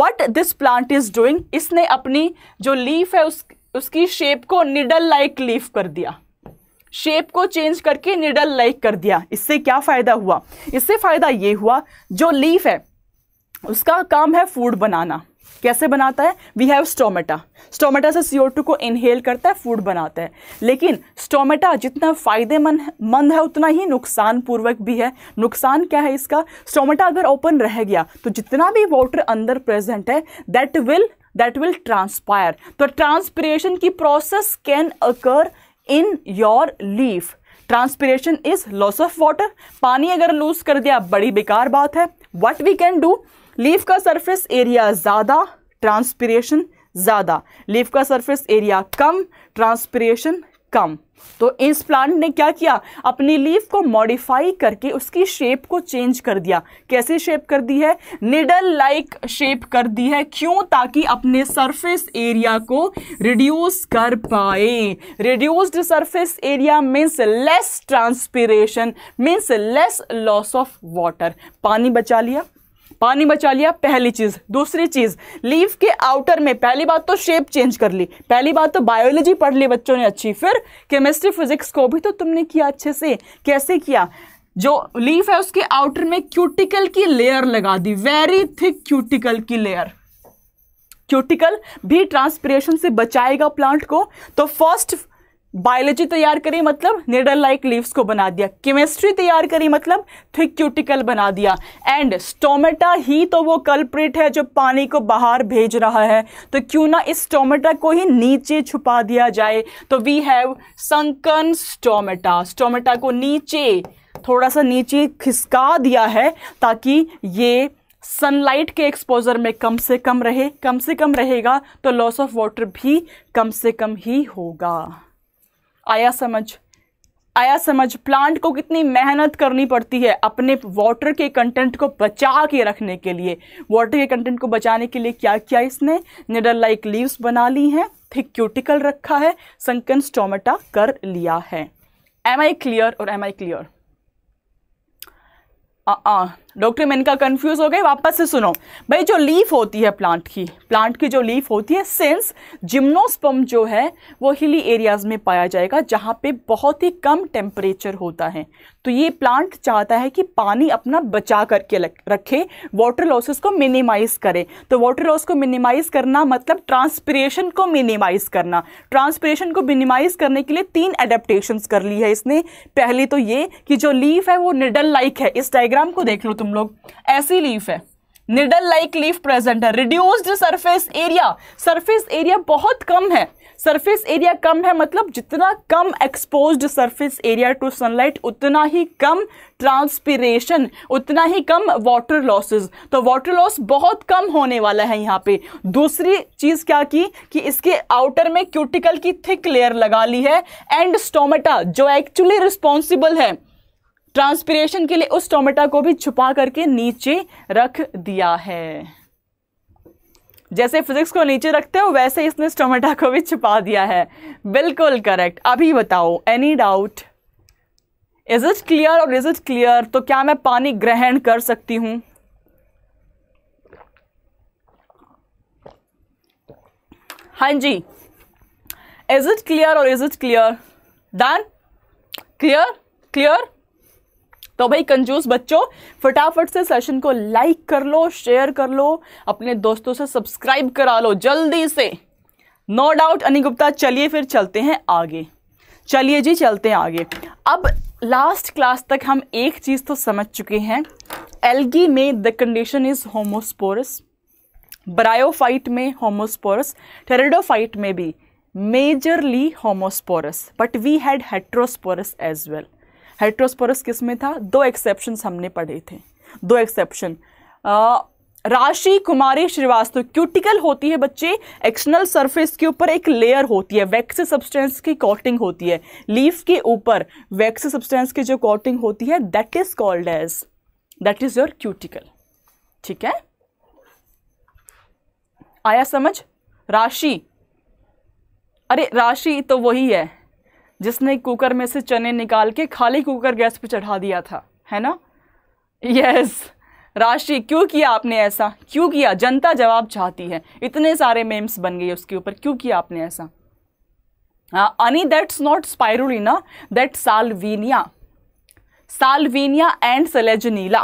Speaker 1: what this plant is doing इसने अपनी जो लीफ है उस उसकी शेप को निडल लाइक लीफ कर दिया शेप को चेंज करके निडल लाइक कर दिया इससे क्या फ़ायदा हुआ इससे फ़ायदा ये हुआ जो लीफ है उसका काम है फूड बनाना कैसे बनाता है वी हैव स्टोमेटा स्टोमेटा से सी को इनहेल करता है फूड बनाता है लेकिन स्टोमेटा जितना फ़ायदेमंद मंद है उतना ही नुकसान पूर्वक भी है नुकसान क्या है इसका स्टोमेटा अगर ओपन रह गया तो जितना भी वाटर अंदर प्रेजेंट है that will that will transpire तो ट्रांसपरेशन की process can occur in your leaf transpiration is loss of water पानी अगर लूज कर दिया बड़ी बेकार बात है what we can do leaf का सर्फेस एरिया ज़्यादा ट्रांसपीरेशन ज़्यादा लीफ का सर्फेस एरिया कम ट्रांसपीरेशन कम तो इस प्लांट ने क्या किया अपनी लीफ को मॉडिफाई करके उसकी शेप को चेंज कर दिया कैसे शेप कर दी है निडल लाइक शेप कर दी है क्यों ताकि अपने सरफेस एरिया को रिड्यूस कर पाए reduced surface area means less transpiration means less loss of water पानी बचा लिया पानी बचा लिया पहली चीज दूसरी चीज लीफ के आउटर में पहली बात तो शेप चेंज कर ली पहली बात तो बायोलॉजी पढ़ ली बच्चों ने अच्छी फिर केमिस्ट्री फिजिक्स को भी तो तुमने किया अच्छे से कैसे किया जो लीफ है उसके आउटर में क्यूटिकल की लेयर लगा दी वेरी थिक क्यूटिकल की लेयर क्यूटिकल भी ट्रांसपिरेशन से बचाएगा प्लांट को तो फर्स्ट बायोलॉजी तैयार करी मतलब निडल लाइक लीव्स को बना दिया केमिस्ट्री तैयार करी मतलब थिक क्यूटिकल बना दिया एंड स्टोमेटा ही तो वो कल्प्रिट है जो पानी को बाहर भेज रहा है तो क्यों ना इस स्टोमेटा को ही नीचे छुपा दिया जाए तो we have sunken stomata stomata को नीचे थोड़ा सा नीचे खिसका दिया है ताकि ये सनलाइट के एक्सपोजर में कम से कम रहे कम से कम रहेगा तो लॉस ऑफ वाटर भी कम से कम ही होगा आया समझ आया समझ प्लांट को कितनी मेहनत करनी पड़ती है अपने वाटर के कंटेंट को बचा के रखने के लिए वाटर के कंटेंट को बचाने के लिए क्या किया इसने निडल लाइक लीव्स बना ली हैं थिक क्यूटिकल रखा है संकन स्टोमेटा कर लिया है एम आई क्लियर और एम आई क्लियर आ, आ डॉक्टर मेनका कंफ्यूज हो गए वापस से सुनो भाई जो लीफ होती है प्लांट की प्लांट की जो लीफ होती है सिंस जिम्नोस्पम जो है वो हिली एरियाज में पाया जाएगा जहाँ पे बहुत ही कम टेम्परेचर होता है तो ये प्लांट चाहता है कि पानी अपना बचा करके रखे वाटर लॉसेस को मिनिमाइज करे तो वाटर लॉस को मिनिमाइज करना मतलब ट्रांसपरेशन को मिनिमाइज करना ट्रांसपरेशन को मिनिमाइज करने के लिए तीन एडेप्टेशन कर ली है इसने पहली तो ये कि जो लीफ है वो निडल लाइक है इस डायग्राम को देख लो तुम तुम लोग ऐसी लीफ है निडल लाइक लीफ प्रेजेंट है reduced surface area surface area बहुत कम है सरफेस एरिया कम है मतलब जितना कम expose surface area to sunlight उतना ही कम ट्रांसपीरेशन उतना ही कम वाटर लॉसेस तो वाटर लॉस बहुत कम होने वाला है यहाँ पे दूसरी चीज़ क्या की कि इसके आउटर में क्यूटिकल की थिक लेयर लगा ली है एंड स्टोमेटा जो एक्चुअली रिस्पॉन्सिबल है ट्रांसपीरेशन के लिए उस टोमेटा को भी छुपा करके नीचे रख दिया है जैसे फिजिक्स को नीचे रखते हो वैसे इसने इस टोमेटा को भी छुपा दिया है बिल्कुल करेक्ट अभी बताओ any doubt is it clear और इज इट क्लियर तो क्या मैं पानी ग्रहण कर सकती हूं हाँ जी इज इट क्लियर और is it clear done clear clear तो भाई कंजूस बच्चों फटाफट से सेशन को लाइक कर लो शेयर कर लो अपने दोस्तों से सब्सक्राइब करा लो जल्दी से नो डाउट अनि गुप्ता चलिए फिर चलते हैं आगे चलिए जी चलते हैं आगे अब लास्ट क्लास तक हम एक चीज़ तो समझ चुके हैं एल्गी में the condition is homosporous bryophyte में होमोस्पोरस टेरिडोफाइट में भी majorly homosporous but we had heterosporous as well heterosporous किस में था दो एक्सेप्शन हमने पढ़े थे दो एक्सेप्शन राशि कुमारी श्रीवास्तव क्यूटिकल होती है बच्चे एक्सटर्नल सरफेस के ऊपर एक लेयर होती है वैक्स सब्सटेंस की कोटिंग होती है लीफ के ऊपर वैक्स सब्सटेंस की जो कोटिंग होती है that is called as that is your cuticle ठीक है आया समझ राशि अरे राशि तो वही है जिसने कुकर में से चने निकाल के खाली कुकर गैस पर चढ़ा दिया था है ना यस राष्ट्रीय क्यों किया आपने ऐसा क्यों किया जनता जवाब चाहती है इतने सारे मेम्स बन गए उसके ऊपर क्यों किया आपने ऐसा अनी that's not spirulina that salvinia salvinia and selaginella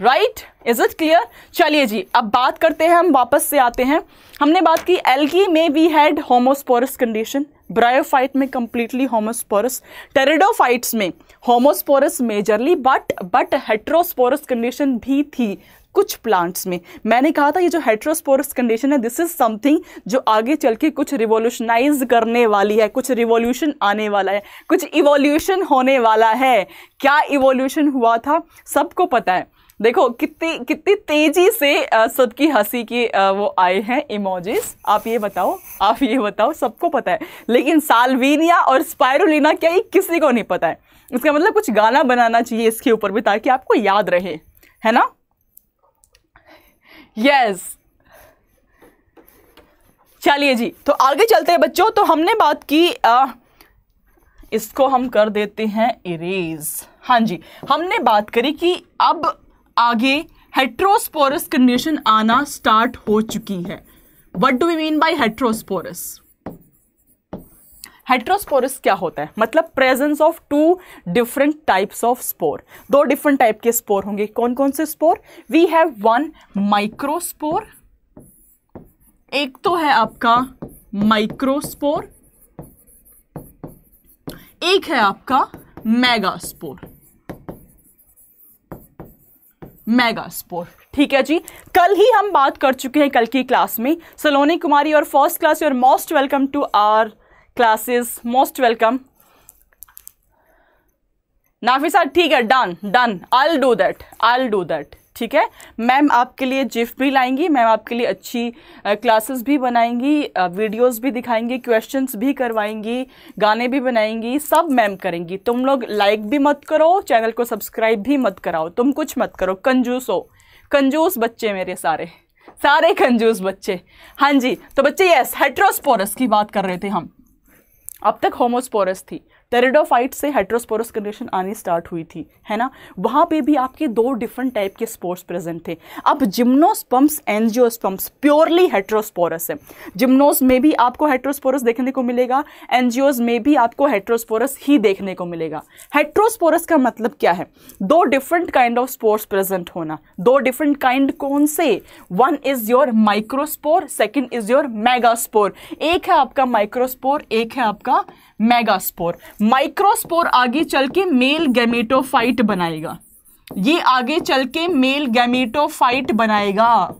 Speaker 1: right is it clear चलिए जी अब बात करते हैं हम वापस से आते हैं हमने बात की एल्गी में we had homosporous condition bryophyte में कंप्लीटली होमोस्पोरस टेरिडोफाइट्स में homosporous majorly but but heterosporous condition भी थी कुछ प्लांट्स में मैंने कहा था ये जो हेट्रोस्पोरस कंडीशन है दिस इज समथिंग जो आगे चल के कुछ रिवोल्यूशनाइज करने वाली है कुछ रिवोल्यूशन आने वाला है कुछ इवोल्यूशन होने वाला है क्या इवोल्यूशन हुआ था सबको पता है देखो कितनी कितनी तेजी से सबकी हंसी की वो आए हैं इमोजेस आप ये बताओ आप ये बताओ सबको पता है लेकिन सालवीनिया और स्पायरोना क्या ये किसी को नहीं पता है इसका मतलब कुछ गाना बनाना चाहिए इसके ऊपर भी ताकि आपको याद रहे है ना यस yes. चलिए जी तो आगे चलते हैं बच्चों तो हमने बात की आ, इसको हम कर देते हैं इरेज हाँ जी हमने बात करी कि अब आगे हेट्रोस्पोरस कंडीशन आना स्टार्ट हो चुकी है what do we mean by heterosporous heterosporous क्या होता है मतलब presence of two different types of spore दो डिफरेंट टाइप के स्पोर होंगे कौन कौन से spore we have one microspore एक तो है आपका माइक्रोस्पोर एक है आपका मेगास्पोर मेगा स्पोर ठीक है जी कल ही हम बात कर चुके हैं कल की क्लास में सलोनी कुमारी और फर्स्ट क्लास और most welcome to our classes most welcome Nafisa ठीक है done done I do that I do that ठीक है मैम आपके लिए जिफ भी लाएंगी मैम आपके लिए अच्छी क्लासेस भी बनाएंगी वीडियोस भी दिखाएंगी क्वेश्चंस भी करवाएंगी गाने भी बनाएंगी सब मैम करेंगी तुम लोग लाइक भी मत करो चैनल को सब्सक्राइब भी मत कराओ तुम कुछ मत करो कंजूस हो कंजूस बच्चे मेरे सारे सारे कंजूस बच्चे हाँ जी तो बच्चे यस हेट्रोस्पोरस की बात कर रहे थे हम अब तक होमोस्पोरस थी टेरिडोफाइट से हेट्रोस्पोरस कंडीशन आनी स्टार्ट हुई थी है ना वहाँ पे भी आपके दो डिफरेंट टाइप के स्पोर्स प्रेजेंट थे अब जिम्नोस्पम्प्स एनजियोस्पम्प्स प्योरली हेट्रोस्पोरस है जिम्नोस में भी आपको हेट्रोस्पोरस देखने को मिलेगा एनजियोज में भी आपको हेट्रोस्पोरस ही देखने को मिलेगा हेट्रोस्पोरस का मतलब क्या है दो different kind of spores present होना दो डिफरेंट काइंड कौन से one is your microspore second is your megaspore एक है आपका माइक्रोस्पोर एक है आपका मेगास्पोर माइक्रोस्पोर आगे चल के मेल गैमेटोफाइट बनाएगा ये आगे चल के मेल गैमेटोफाइट बनाएगा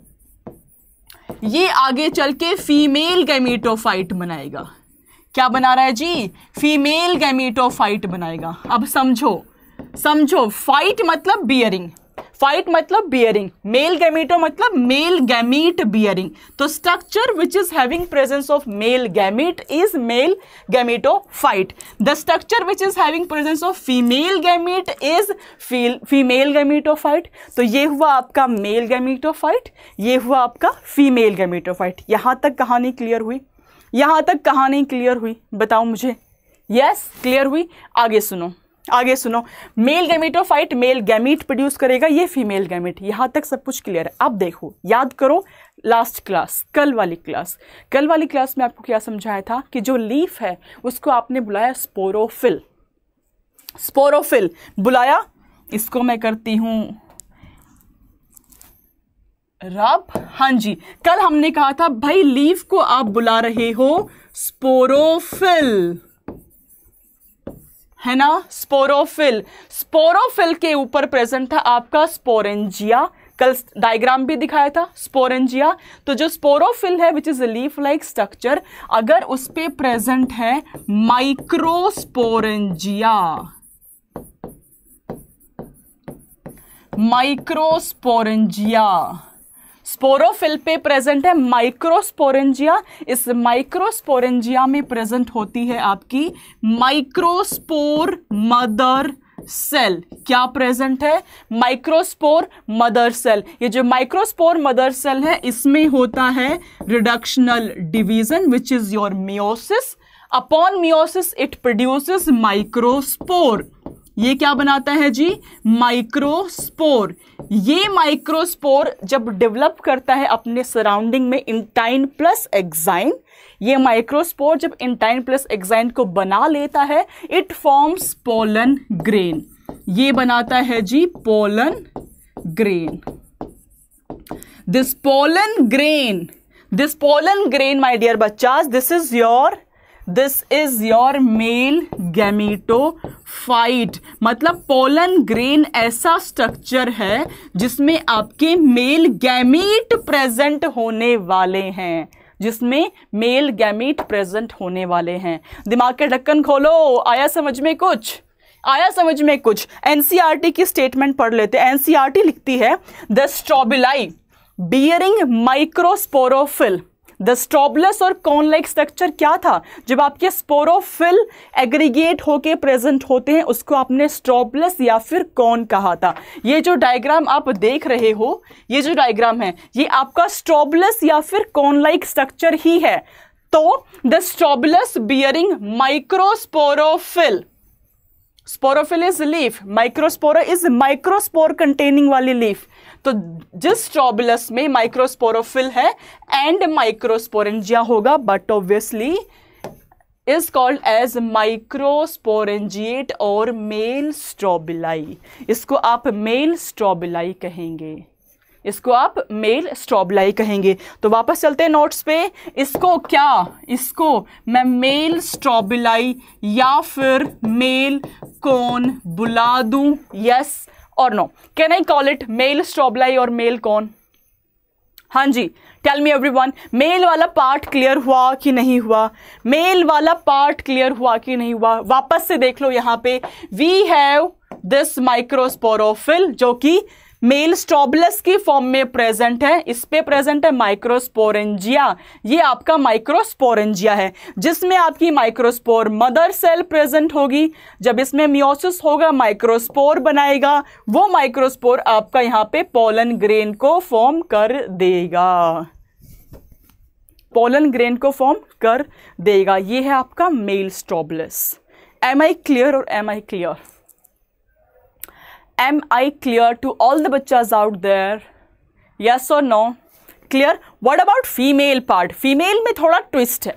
Speaker 1: ये आगे चल के फीमेल गैमेटोफाइट बनाएगा क्या बना रहा है जी फीमेल गैमेटोफाइट बनाएगा अब समझो समझो फाइट मतलब बियरिंग फाइट मतलब बियरिंग मेल गैमीटो मतलब मेल गैमीट बियरिंग तो structure which is having presence of male gamete is male gametophyte the structure which is having presence of female gamete is female gametophyte तो ये हुआ आपका मेल गैमीटो फाइट ये हुआ आपका फीमेल गैमीटो फाइट यहाँ तक कहानी क्लियर हुई यहाँ तक कहानी क्लियर हुई बताओ मुझे यस yes, क्लियर हुई आगे सुनो आगे सुनो male gametophyte male gamete produce करेगा ये फीमेल गैमिट यहाँ तक सब कुछ क्लियर है अब देखो याद करो लास्ट क्लास कल वाली क्लास कल वाली क्लास में आपको क्या समझाया था कि जो लीफ है उसको आपने बुलाया स्पोरोफिल स्पोरोफिल बुलाया इसको मैं करती हूँ रब हाँ जी कल हमने कहा था भाई लीफ को आप बुला रहे हो स्पोरोफिल है ना स्पोरोफिल स्पोरोफिल के ऊपर प्रेजेंट था आपका स्पोरेंजिया कल डायग्राम भी दिखाया था स्पोरेंजिया तो जो स्पोरोफिल है which is leaf like structure अगर उस पर प्रेजेंट है माइक्रोस्पोरेंजिया माइक्रोस्पोरेंजिया स्पोरोफिल पे प्रेजेंट है माइक्रोस्पोरेंजिया इस माइक्रोस्पोरेंजिया में प्रेजेंट होती है आपकी माइक्रोस्पोर मदर सेल क्या प्रेजेंट है माइक्रोस्पोर मदर सेल ये जो माइक्रोस्पोर मदर सेल है इसमें होता है reductional division which is your meiosis upon meiosis it produces microspore ये क्या बनाता है जी माइक्रोस्पोर ये माइक्रोस्पोर जब डेवलप करता है अपने सराउंडिंग में इंटाइन प्लस एग्जाइन ये माइक्रोस्पोर जब इंटाइन प्लस एग्जाइन को बना लेता है इट फॉर्म्स पोलन ग्रेन ये बनाता है जी pollen grain this pollen grain this pollen grain my dear बच्चा this is your this is your male gametophyte pollen grain ऐसा स्ट्रक्चर है जिसमें आपके मेल गैमीट प्रेजेंट होने वाले हैं जिसमें मेल गैमीट प्रेजेंट होने वाले हैं दिमाग के ढक्कन खोलो आया समझ में कुछ आया समझ में कुछ एनसीईआरटी e की स्टेटमेंट पढ़ लेते हैं एनसीईआरटी e लिखती है the strobili bearing microsporophyll the strobilus और कॉन लाइक स्ट्रक्चर क्या था जब आपके स्पोरोफिल एग्रीगेट होके प्रेजेंट होते हैं उसको आपने स्टॉबलेस या फिर कॉन कहा था ये जो डायग्राम आप देख रहे हो ये जो डायग्राम है ये आपका स्टॉबलस या फिर कॉन लाइक स्ट्रक्चर ही है तो the strobilus bearing microsporophyll sporophyll is leaf microsporo is microspore containing वाली लीफ तो जिस स्ट्रॉबुलस में माइक्रोस्पोरोफिल है एंड माइक्रोस्पोरेंजिया होगा but obviously is called as microsporangiate और मेल स्ट्रॉबिलाई इसको आप मेल स्ट्रॉबिलाई कहेंगे इसको आप मेल स्ट्रॉबलाई कहेंगे तो वापस चलते हैं नोट्स पे इसको क्या इसको मैं मेल स्ट्रॉबिलाई या फिर मेल कौन बुला दूं यस yes, और no can I call it male strobili और मेल कौन हाँ जी टेल मी वन मेल वाला पार्ट क्लियर हुआ कि नहीं हुआ मेल वाला पार्ट क्लियर हुआ कि नहीं हुआ वापस से देख लो यहाँ पे वी हैव दिस माइक्रोस्पोरोफिल जो कि मेल स्टॉबलस की फॉर्म में प्रेजेंट है इस पे प्रेजेंट है माइक्रोस्पोरेंजिया ये आपका माइक्रोस्पोरेंजिया है जिसमें आपकी माइक्रोस्पोर मदर सेल प्रेजेंट होगी जब इसमें मियोसिस होगा माइक्रोस्पोर बनाएगा वो माइक्रोस्पोर आपका यहाँ पे पोलन ग्रेन को फॉर्म कर देगा पोलन ग्रेन को फॉर्म कर देगा ये है आपका male strobilus am I clear और am I clear am I clear to all the बच्चा आउट देयर यस और no clear what about female part female में थोड़ा ट्विस्ट है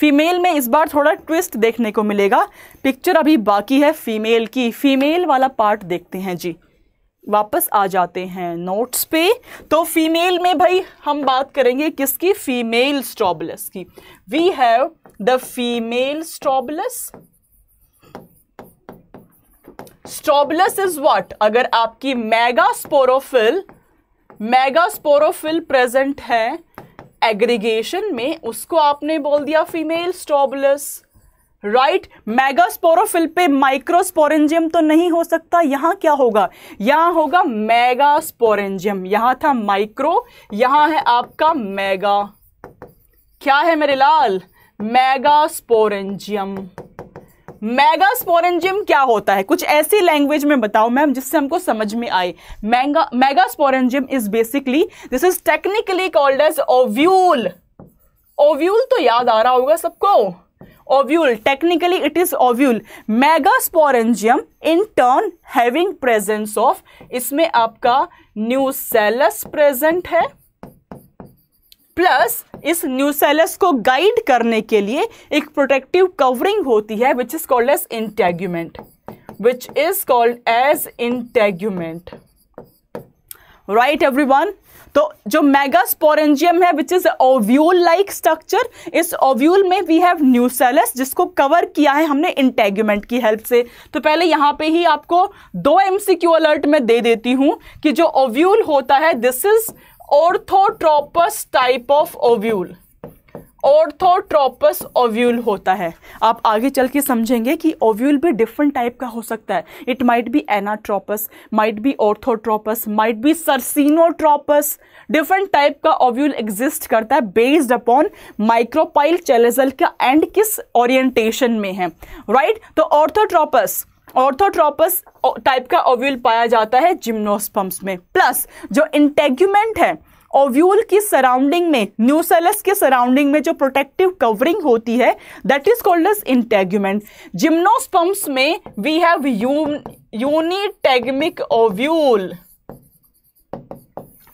Speaker 1: फीमेल में इस बार थोड़ा ट्विस्ट देखने को मिलेगा पिक्चर अभी बाकी है फीमेल की फीमेल वाला पार्ट देखते हैं जी वापस आ जाते हैं नोट्स पे तो फीमेल में भाई हम बात करेंगे किसकी फीमेल स्ट्रॉबलस की we have the female strobilus strobilus is what अगर आपकी megasporophyll megasporophyll present है एग्रीगेशन में उसको आपने बोल दिया फीमेल स्ट्रॉबुलस राइट मेगास्पोरोफिल पे माइक्रोस्पोरेंजियम तो नहीं हो सकता यहां क्या होगा यहां होगा मेगास्पोरेंजियम यहां था माइक्रो यहां है आपका मेगा क्या है मेरे लाल मेगास्पोरेंजियम मैगा स्पोरेंजियम क्या होता है कुछ ऐसी लैंग्वेज में बताओ मैम जिससे हमको समझ में आए megasporangium is basically this is technically called as ovule ovule तो याद आ रहा होगा सबको technically it is ovule megasporangium in turn having presence of इसमें आपका न्यूसेलस प्रेजेंट है प्लस इस न्यूसेलस को गाइड करने के लिए एक प्रोटेक्टिव कवरिंग होती है which is called as integument which is called as integument right everyone तो जो मेगास्पोरेंजियम है which is ovule like structure इस ओव्यूल में वी हैव न्यूसेलस जिसको कवर किया है हमने इंटेग्यूमेंट की हेल्प से तो पहले यहां पे ही आपको दो एमसीक्यू अलर्ट में दे देती हूं कि जो ओव्यूल होता है this is orthotropous type of ovule orthotropous ovule होता है आप आगे चल के समझेंगे कि ओव्यूल भी डिफरेंट टाइप का हो सकता है it might be anatropous might be orthotropous might be circinotropous different type का ओव्यूल एग्जिस्ट करता है बेस्ड अपॉन माइक्रोपाइल चेलेजल का एंड किस ओरिएंटेशन में है राइट right? तो ऑर्थोट्रोपस ऑर्थोट्रोपस टाइप का ओव्यूल पाया जाता है जिम्नोस्पम्स में प्लस जो इंटेग्यूमेंट है ओव्यूल की सराउंडिंग में न्यूसेलस के सराउंडिंग में जो प्रोटेक्टिव कवरिंग होती है that is called as integument gymnosperms में वी हैव यूनिटेगमिक ओव्यूल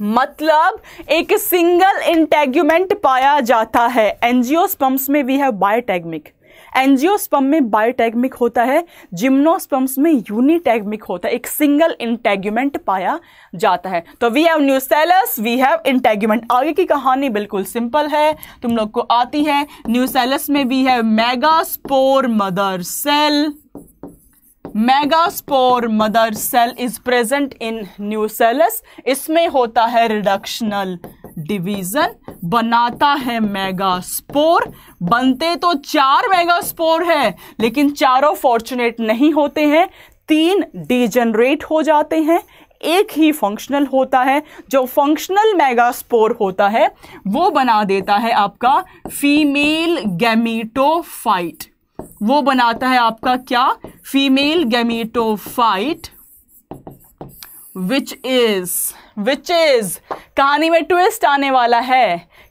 Speaker 1: मतलब एक सिंगल इंटेग्यूमेंट पाया जाता है एनजीओस्पम्स में वी हैव बायोटेगमिक एंजियोस्पम में बायोटैगमिक होता है जिम्नोस्पम्स में यूनिटैगमिक होता है एक सिंगल इंटेग्यूमेंट पाया जाता है तो we have nucellus we have integument आगे की कहानी बिल्कुल सिंपल है तुम लोग को आती है न्यूसेलस में we have megaspore mother cell megaspore mother cell is present in nucellus इसमें होता है रिडक्शनल डिवीजन बनाता है मेगास्पोर बनते तो चार मेगास्पोर है लेकिन चारों फॉर्चुनेट नहीं होते हैं तीन डिजनरेट हो जाते हैं एक ही फंक्शनल होता है जो फंक्शनल मेगास्पोर होता है वो बना देता है आपका फीमेल गैमीटोफाइट वो बनाता है आपका क्या female gametophyte which is which is कहानी में ट्विस्ट आने वाला है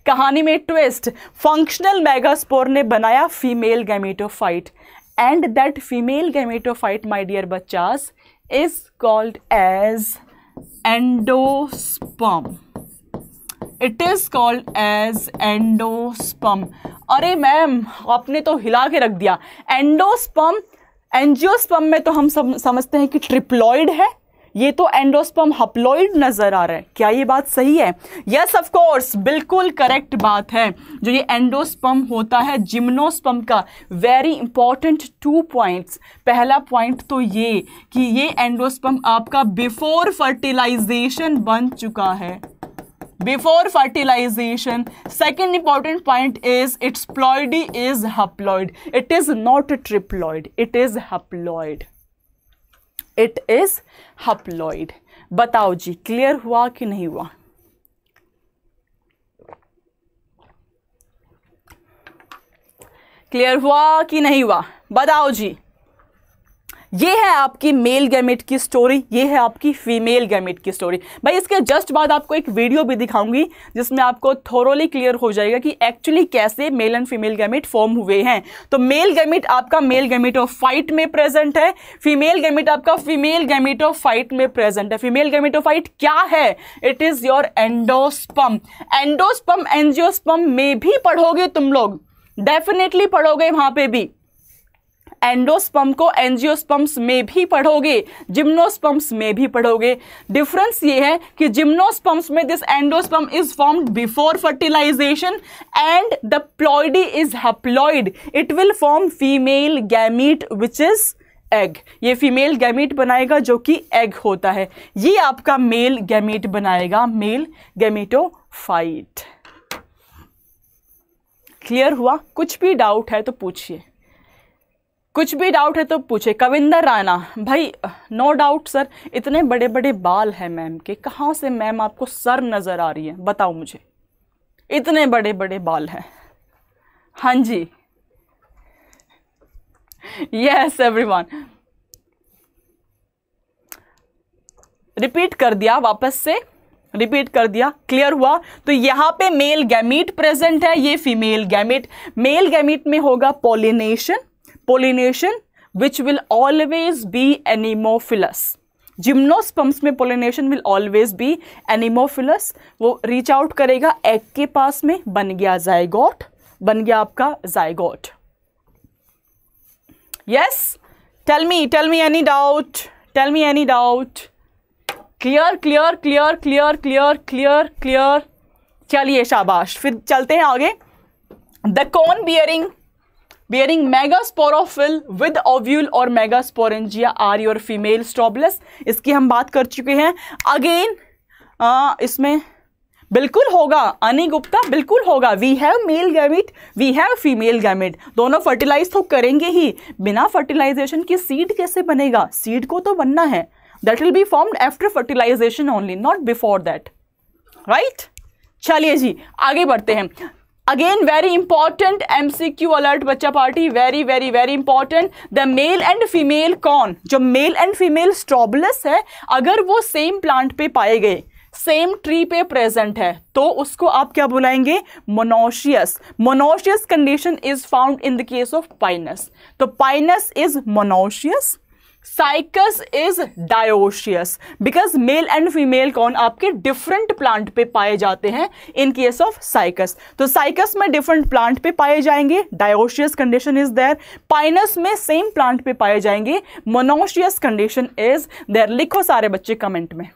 Speaker 1: कहानी में ट्विस्ट फंक्शनल मेगास्पोर ने बनाया female gametophyte and that female gametophyte my dear बच्चास is called as endosperm it is called as endosperm अरे मैम आपने तो हिला के रख दिया एंडोस्पम एंजियोस्पम में तो हम सम, समझते हैं कि ट्रिप्लॉइड है ये तो एंडोस्पम हप्लोइड नजर आ रहा है क्या ये बात सही है यस ऑफ कोर्स बिल्कुल करेक्ट बात है जो ये एंडोस्पम होता है जिम्नोस्पम का वेरी इंपॉर्टेंट टू पॉइंट्स पहला पॉइंट तो ये कि ये एंडोस्पम आपका बिफोर फर्टिलाइजेशन बन चुका है before fertilisation second important point is its ploidy is haploid it is not triploid it is haploid it is haploid बताओ जी क्लियर हुआ कि नहीं हुआ क्लियर हुआ कि नहीं हुआ बताओ जी ये है आपकी मेल गैमेट की स्टोरी ये है आपकी फीमेल गैमेट की स्टोरी भाई इसके जस्ट बाद आपको एक वीडियो भी दिखाऊंगी जिसमें आपको थोरोली क्लियर हो जाएगा कि एक्चुअली कैसे male and female gamete form हुए हैं तो मेल गैमेट आपका मेल गैमेट ऑफ फाइट में प्रेजेंट है फीमेल गैमेट आपका फीमेल गैमेट ऑफ फाइट में प्रेजेंट है फीमेल गैमेट ऑफ फाइट क्या है it is your endosperm endosperm angiosperm में भी पढ़ोगे तुम लोग डेफिनेटली पढ़ोगे वहां पर भी एंडोस्पम को एंजियोस्पम्स में भी पढ़ोगे जिम्नोस्पम्स में भी पढ़ोगे डिफरेंस ये है कि जिम्नोस्पम्स में this endosperm is formed before fertilisation and the ploidy is haploid it will form female gamete which is egg ये फीमेल गैमीट बनाएगा जो कि एग होता है ये आपका मेल गैमीट बनाएगा मेल गैमीटोफाइट क्लियर हुआ कुछ भी डाउट है तो पूछिए कुछ भी डाउट है तो पूछे कविंदर राणा भाई नो डाउट सर इतने बड़े बड़े बाल हैं मैम के कहाँ से मैम आपको सर नज़र आ रही है बताओ मुझे इतने बड़े बड़े बाल हैं हाँ जी यस एवरीवन रिपीट कर दिया वापस से रिपीट कर दिया क्लियर हुआ तो यहाँ पे मेल गैमिट प्रेजेंट है ये फीमेल गैमिट मेल गैमिट में होगा pollination pollination which will always be anemophilous gymnosperms में pollination will always be anemophilous वो रीच आउट करेगा एग के पास में बन गया जायगोट बन गया आपका zygote yes tell me tell me any doubt tell me any doubt clear clear clear clear clear clear clear चलिए शाबाश फिर चलते हैं आगे the cone bearing bearing megasporophyll with ovule or megasporangia are your female स्टॉबलेस इसकी हम बात कर चुके हैं अगेन इसमें बिल्कुल होगा अनी गुप्ता बिल्कुल होगा we have male gamete we have female gamete दोनों फर्टिलाइज तो करेंगे ही बिना फर्टिलाइजेशन के सीड कैसे बनेगा सीड को तो बनना है that will be formed after fertilization only not before that right चलिए जी आगे बढ़ते हैं again very important M C Q alert बच्चा party very very very important the male and female cone जो मेल एंड फीमेल स्ट्रॉबलस है अगर वो सेम प्लांट पे पाए गए सेम ट्री पे प्रेजेंट है तो उसको आप क्या बुलाएंगे monoecious monoecious condition is found in the case of Pinus तो Pinus is monoecious Cycas is dioecious because male and female cone आपके डिफरेंट प्लांट पे पाए जाते हैं इन केस ऑफ साइकस तो साइकस में डिफरेंट प्लांट पे पाए जाएंगे dioecious condition is there Pinus में सेम प्लांट पे पाए जाएंगे मोनोशियस कंडीशन इज देयर लिखो सारे बच्चे कमेंट में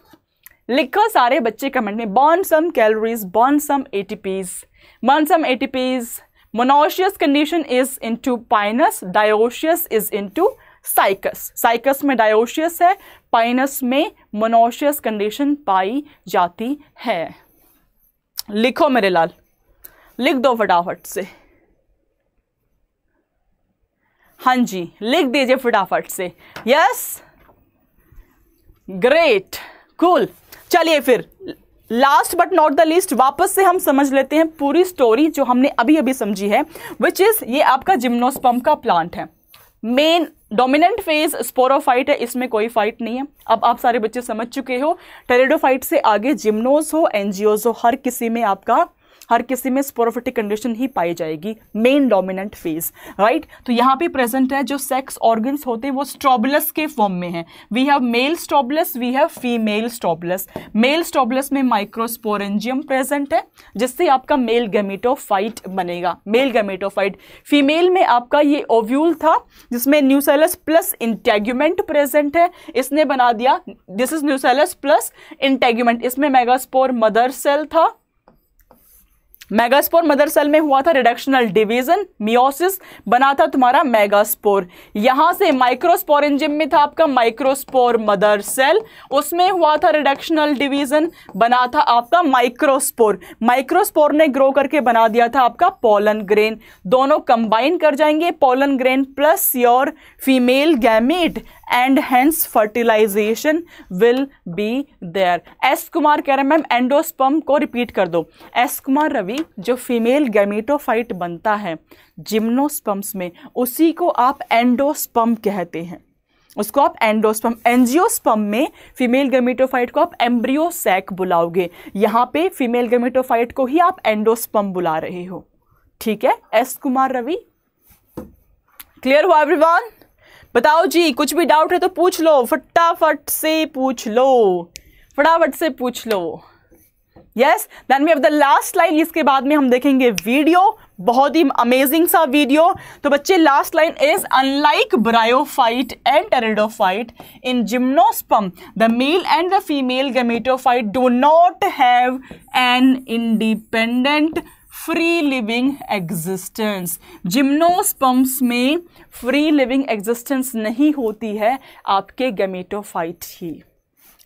Speaker 1: लिखो सारे बच्चे कमेंट में burn some calories burn some ATPs burn some ATPs monoecious condition is to Pinus dioecious is to Cycas Cycas में डायोशियस है पाइनस में मोनोशियस कंडीशन पाई जाती है लिखो मेरे लाल लिख दो फटाफट से हाँ जी लिख दीजिए फटाफट से यस ग्रेट कूल चलिए फिर last but not the least वापस से हम समझ लेते हैं पूरी स्टोरी जो हमने अभी अभी समझी है विच इज़ ये आपका जिम्नोस्पम का प्लांट है मेन डोमिनेंट फेज स्पोरोफाइट है इसमें कोई फाइट नहीं है अब आप सारे बच्चे समझ चुके हो टेरेडोफाइट से आगे जिम्नोज हो एनजीओज हो हर किसी में आपका हर किसी में स्पोरोफिटिक कंडीशन ही पाई जाएगी मेन डोमिनेंट फेज राइट तो यहाँ पे प्रेजेंट है जो सेक्स ऑर्गन्स होते हैं वो स्ट्रॉबलस के फॉर्म में है we have male strobilus we have female strobilus male strobilus में माइक्रोस्पोरेंजियम प्रेजेंट है जिससे आपका मेल गेमेटोफाइट बनेगा मेल गेमेटोफाइट फीमेल में आपका ये ओव्यूल था जिसमें न्यूसेलस प्लस इंटेग्यूमेंट प्रेजेंट है इसने बना दिया this is nucellus plus integument इसमें मेगास्पोर मदर सेल था मेगास्पोर मदर सेल में हुआ था रिडक्शनल डिवीजन मियोसिस बना था तुम्हारा मेगास्पोर यहां से माइक्रोस्पोरेंजिम में था आपका माइक्रोस्पोर मदर सेल उसमें हुआ था रिडक्शनल डिवीजन बना था आपका माइक्रोस्पोर माइक्रोस्पोर ने ग्रो करके बना दिया था आपका पोलन ग्रेन दोनों कंबाइन कर जाएंगे pollen grain plus your female gamete and hence fertilization will be there S Kumar कह रहे हैं मैम एंडोस्पम को रिपीट कर दो एस कुमार रवि जो फीमेल गैमेटोफाइट बनता है जिम्नोस्पम्स में उसी को आप एंडोस्पम कहते हैं उसको आप एंडोस्पम एंजियोस्पम में फीमेल गेमिटोफाइट को आप एम्ब्रियोसैक बुलाओगे यहाँ पे फीमेल गमेटोफाइट को ही आप एंडोस्पम बुला रहे हो ठीक है एस कुमार रवि क्लियर हुआ एवरीवन बताओ जी कुछ भी डाउट है तो पूछ लो फटाफट से पूछ लो फटाफट से पूछ लो yes then we have the last line इसके बाद में हम देखेंगे वीडियो बहुत ही अमेजिंग सा वीडियो तो बच्चे last line is unlike bryophyte and pteridophyte in gymnosperm the male and the female gametophyte do not have an independent free living existence gymnosperms में फ्री लिविंग एग्जिस्टेंस नहीं होती है आपके गेमेटोफाइट ही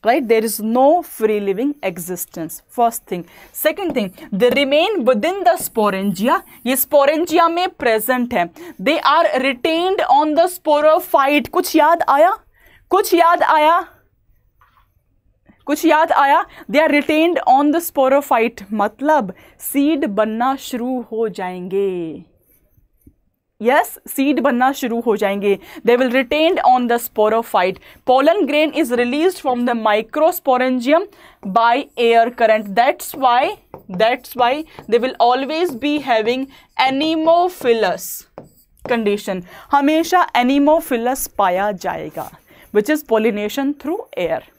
Speaker 1: right there is no free living existence first thing second thing the remain within the sporangia ये स्पोरेंजिया में प्रेजेंट है they are retained on the sporophyte कुछ याद आया कुछ याद आया कुछ याद आया they are retained on the sporophyte मतलब सीड बनना शुरू हो जाएंगे यस सीड बनना शुरू हो जाएंगे they will retained on the sporophyte pollen grain is release from the microsporangium by air current that's why that's why they will always be having anemophilous condition हमेशा एनिमोफिलस पाया जाएगा which is pollination through air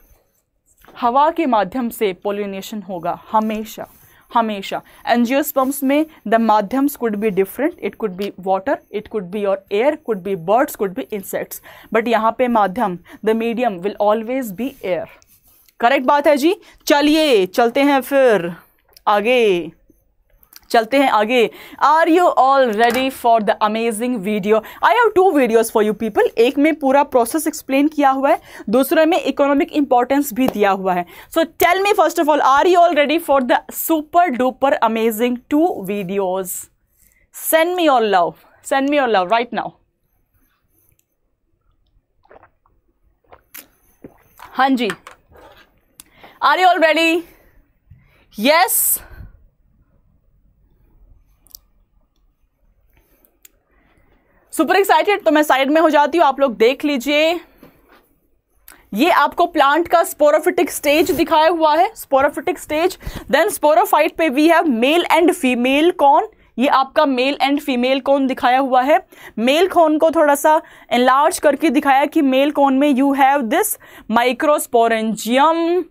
Speaker 1: हवा के माध्यम से पोलिनेशन होगा हमेशा हमेशा एनजियोस्पम्स में द माध्यम्स could be different it could be water it could be और air could be birds could be insects but यहाँ पे माध्यम the medium will always be air correct बात है जी चलिए चलते हैं फिर आगे चलते हैं आगे are you all ready for the amazing video I have two videos for you people एक में पूरा प्रोसेस एक्सप्लेन किया हुआ है दूसरे में इकोनॉमिक इंपॉर्टेंस भी दिया हुआ है so tell me first of all are you all ready for the super duper amazing two videos send me all love send me all love right now हाँ जी are you all ready yes super excited तो मैं साइड में हो जाती हूँ आप लोग देख लीजिए ये आपको प्लांट का स्पोरोफिटिक स्टेज दिखाया हुआ है स्पोरोफिटिक स्टेज देन स्पोरोफाइट पे we have male and female cone ये आपका मेल एंड फीमेल कौन दिखाया हुआ है मेल कौन को थोड़ा सा एनलार्ज करके दिखाया कि मेल कौन में यू हैव दिस माइक्रोस्पोरेंजियम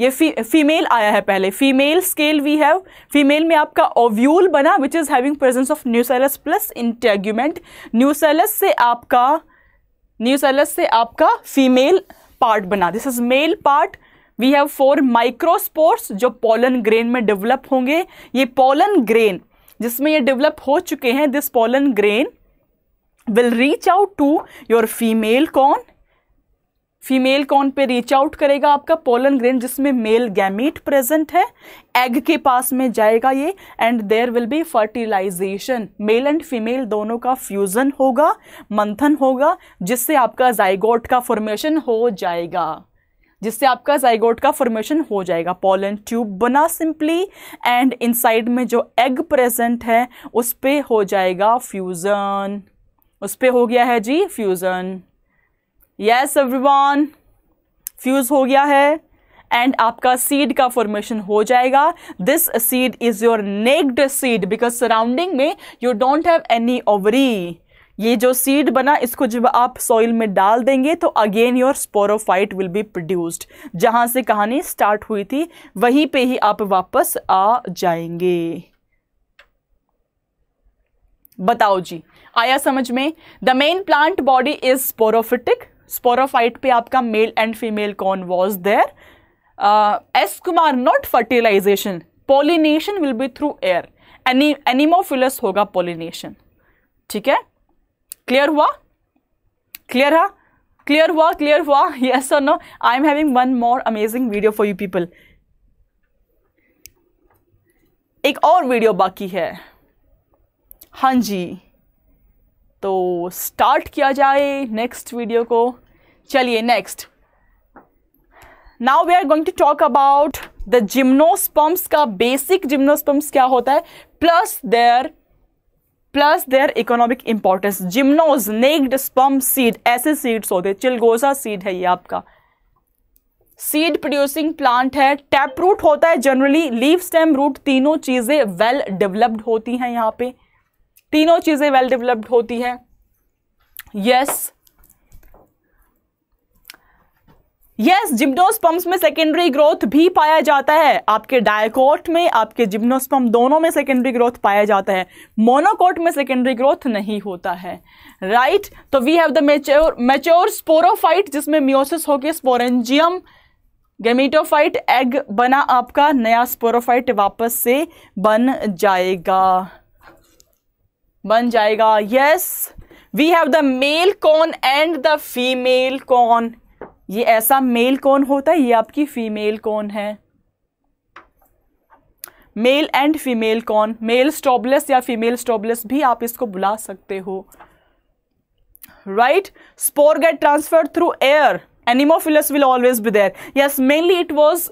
Speaker 1: ये फी, फीमेल आया है पहले female scale we have female में आपका ओव्यूल बना which is having presence of nucellus plus integument nucellus से आपका न्यूसेलस से आपका फीमेल पार्ट बना this is male part we have four microspores जो पोलन ग्रेन में डेवलप होंगे ये पोलन ग्रेन जिसमें ये डेवलप हो चुके हैं this pollen grain will reach out to your female cone female cone पे रीच आउट करेगा आपका पोलन ग्रेन जिसमें मेल गैमीट प्रेजेंट है एग के पास में जाएगा ये and there will be fertilization male and female दोनों का फ्यूजन होगा मंथन होगा जिससे आपका जाइगोट का फॉर्मेशन हो जाएगा जिससे आपका जाइगोट का फॉर्मेशन हो जाएगा पोलन ट्यूब बना सिंपली एंड इनसाइड में जो एग प्रेजेंट है उस पर हो जाएगा फ्यूज़न उस पर हो गया है जी फ्यूज़न यस एवरीवन फ्यूज हो गया है एंड आपका सीड का फॉर्मेशन हो जाएगा this seed is your naked seed because surrounding में you don't have any ovary ये जो सीड बना इसको जब आप सॉइल में डाल देंगे तो again your sporophyte will be produced जहां से कहानी स्टार्ट हुई थी वहीं पे ही आप वापस आ जाएंगे बताओ जी आया समझ में the main plant body is sporophytic sporophyte पे आपका male and female cone was there S Kumar not fertilization pollination will be through air any anemophilous होगा पोलिनेशन ठीक है क्लियर हुआ क्लियर है क्लियर हुआ क्लियर हुआ यस और no I am having one more amazing video for you people एक और वीडियो बाकी है हाँ जी तो स्टार्ट किया जाए नेक्स्ट वीडियो को चलिए next now we are going to talk about the gymnosperms का बेसिक जिम्नोस्पम्स क्या होता है plus there plus there economic importance gymnos naked sperm seed ऐसे सीड्स होते हैं चिलगोजा सीड है ये आपका सीड प्रोड्यूसिंग प्लांट है टैप रूट होता है जनरली लीव स्टेम रूट तीनों चीज़ें वेल डेवलप्ड होती हैं यहाँ पे तीनों चीज़ें वेल डेवलप्ड होती हैं यस यस जिम्नोस्पम्स में सेकेंडरी ग्रोथ भी पाया जाता है आपके डायकोट में आपके जिम्नोस्पम दोनों में सेकेंडरी ग्रोथ पाया जाता है मोनोकोट में सेकेंडरी ग्रोथ नहीं होता है राइट right? तो we have the mature mature sporophyte जिसमें मियोसिस होके स्पोरेंजियम गेमिटोफाइट एग बना आपका नया स्पोरोफाइट वापस से बन जाएगा बन जाएगा yes we have the male cone and the female cone ये ऐसा मेल कौन होता है ये आपकी फीमेल कौन है male and female cone male strobiles या फीमेल स्टॉबलेस भी आप इसको बुला सकते हो right spore get transfer through air anemophilous will always be there yes mainly it was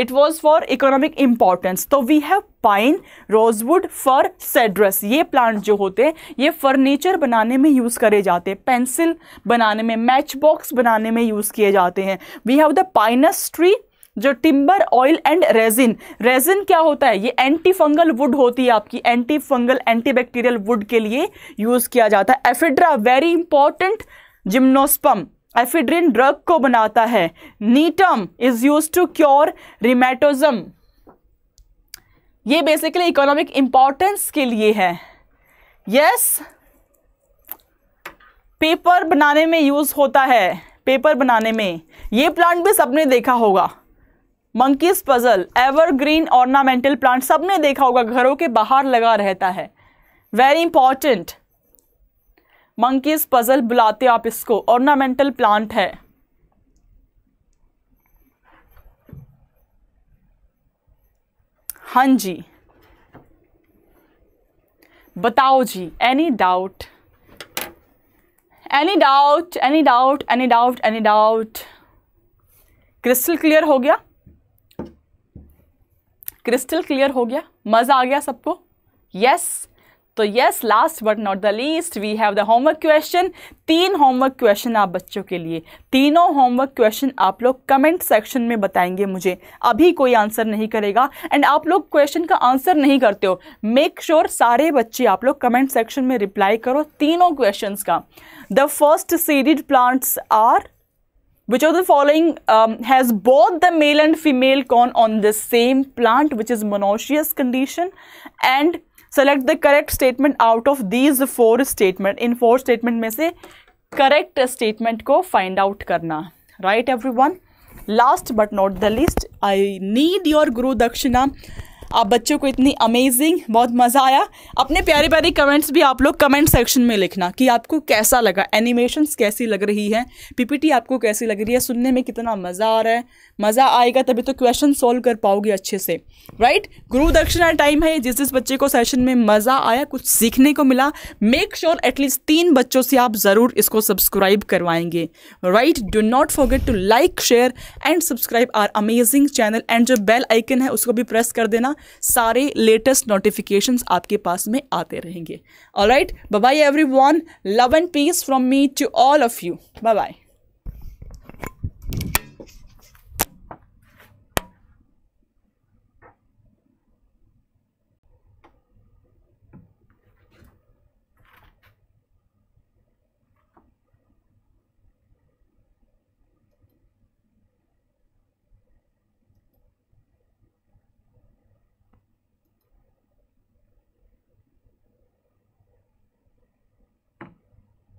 Speaker 1: it was for economic importance तो we have pine rosewood fir Cedrus ये प्लांट जो होते हैं ये फर्नीचर बनाने में यूज़ करे जाते हैं पेंसिल बनाने में मैच बॉक्स बनाने में यूज़ किए जाते हैं we have the Pinus tree जो timber oil and resin resin क्या होता है ये एंटी फंगल वुड होती है आपकी anti fungal anti bacterial wood के लिए यूज़ किया जाता है Ephedra very important gymnosperm ephedrine drug को बनाता है Gnetum is use to cure rheumatism ये बेसिकली इकोनॉमिक इंपॉर्टेंस के लिए है यस yes, पेपर बनाने में यूज होता है पेपर बनाने में ये प्लांट भी सबने देखा होगा monkeys puzzle evergreen ornamental plant सबने देखा होगा घरों के बाहर लगा रहता है वेरी इंपॉर्टेंट मंकीज पजल बुलाते आप इसको ऑर्नामेंटल प्लांट है हाँ जी बताओ जी any doubt any doubt any doubt any doubt any doubt crystal clear हो गया क्रिस्टल क्लियर हो गया मज़ा आ गया सबको यस yes. तो yes last but not the least we have the homework question तीन होमवर्क क्वेश्चन आप बच्चों के लिए तीनों होमवर्क क्वेश्चन आप लोग कमेंट सेक्शन में बताएंगे मुझे अभी कोई आंसर नहीं करेगा एंड आप लोग क्वेश्चन का आंसर नहीं करते हो मेक श्योर sure सारे बच्चे आप लोग कमेंट सेक्शन में रिप्लाई करो तीनों क्वेश्चन का the first seeded plants are which of the following has both the male and female cone on the same plant which is monoecious condition and select the correct statement out of these four statement in four statement में से करेक्ट स्टेटमेंट को फाइंड आउट करना right every one last but not the least I need your guru dakshina आप बच्चों को इतनी अमेजिंग बहुत मज़ा आया अपने प्यारे प्यारे कमेंट्स भी आप लोग कमेंट सेक्शन में लिखना कि आपको कैसा लगा एनिमेशन कैसी लग रही है पीपीटी आपको कैसी लग रही है सुनने में कितना मज़ा आ रहा है मज़ा आएगा तभी तो क्वेश्चन सोल्व कर पाओगे अच्छे से राइट गुरु दक्षिणा टाइम है जिस जिस बच्चे को सेशन में मज़ा आया कुछ सीखने को मिला मेक श्योर एटलीस्ट तीन बच्चों से आप ज़रूर इसको सब्सक्राइब करवाएंगे right do not forget to like share and subscribe our amazing channel and जो बेल आइकन है उसको भी प्रेस कर देना सारे लेटेस्ट नोटिफिकेशंस आपके पास में आते रहेंगे right bye bye one love and peace from me to all of you bye bye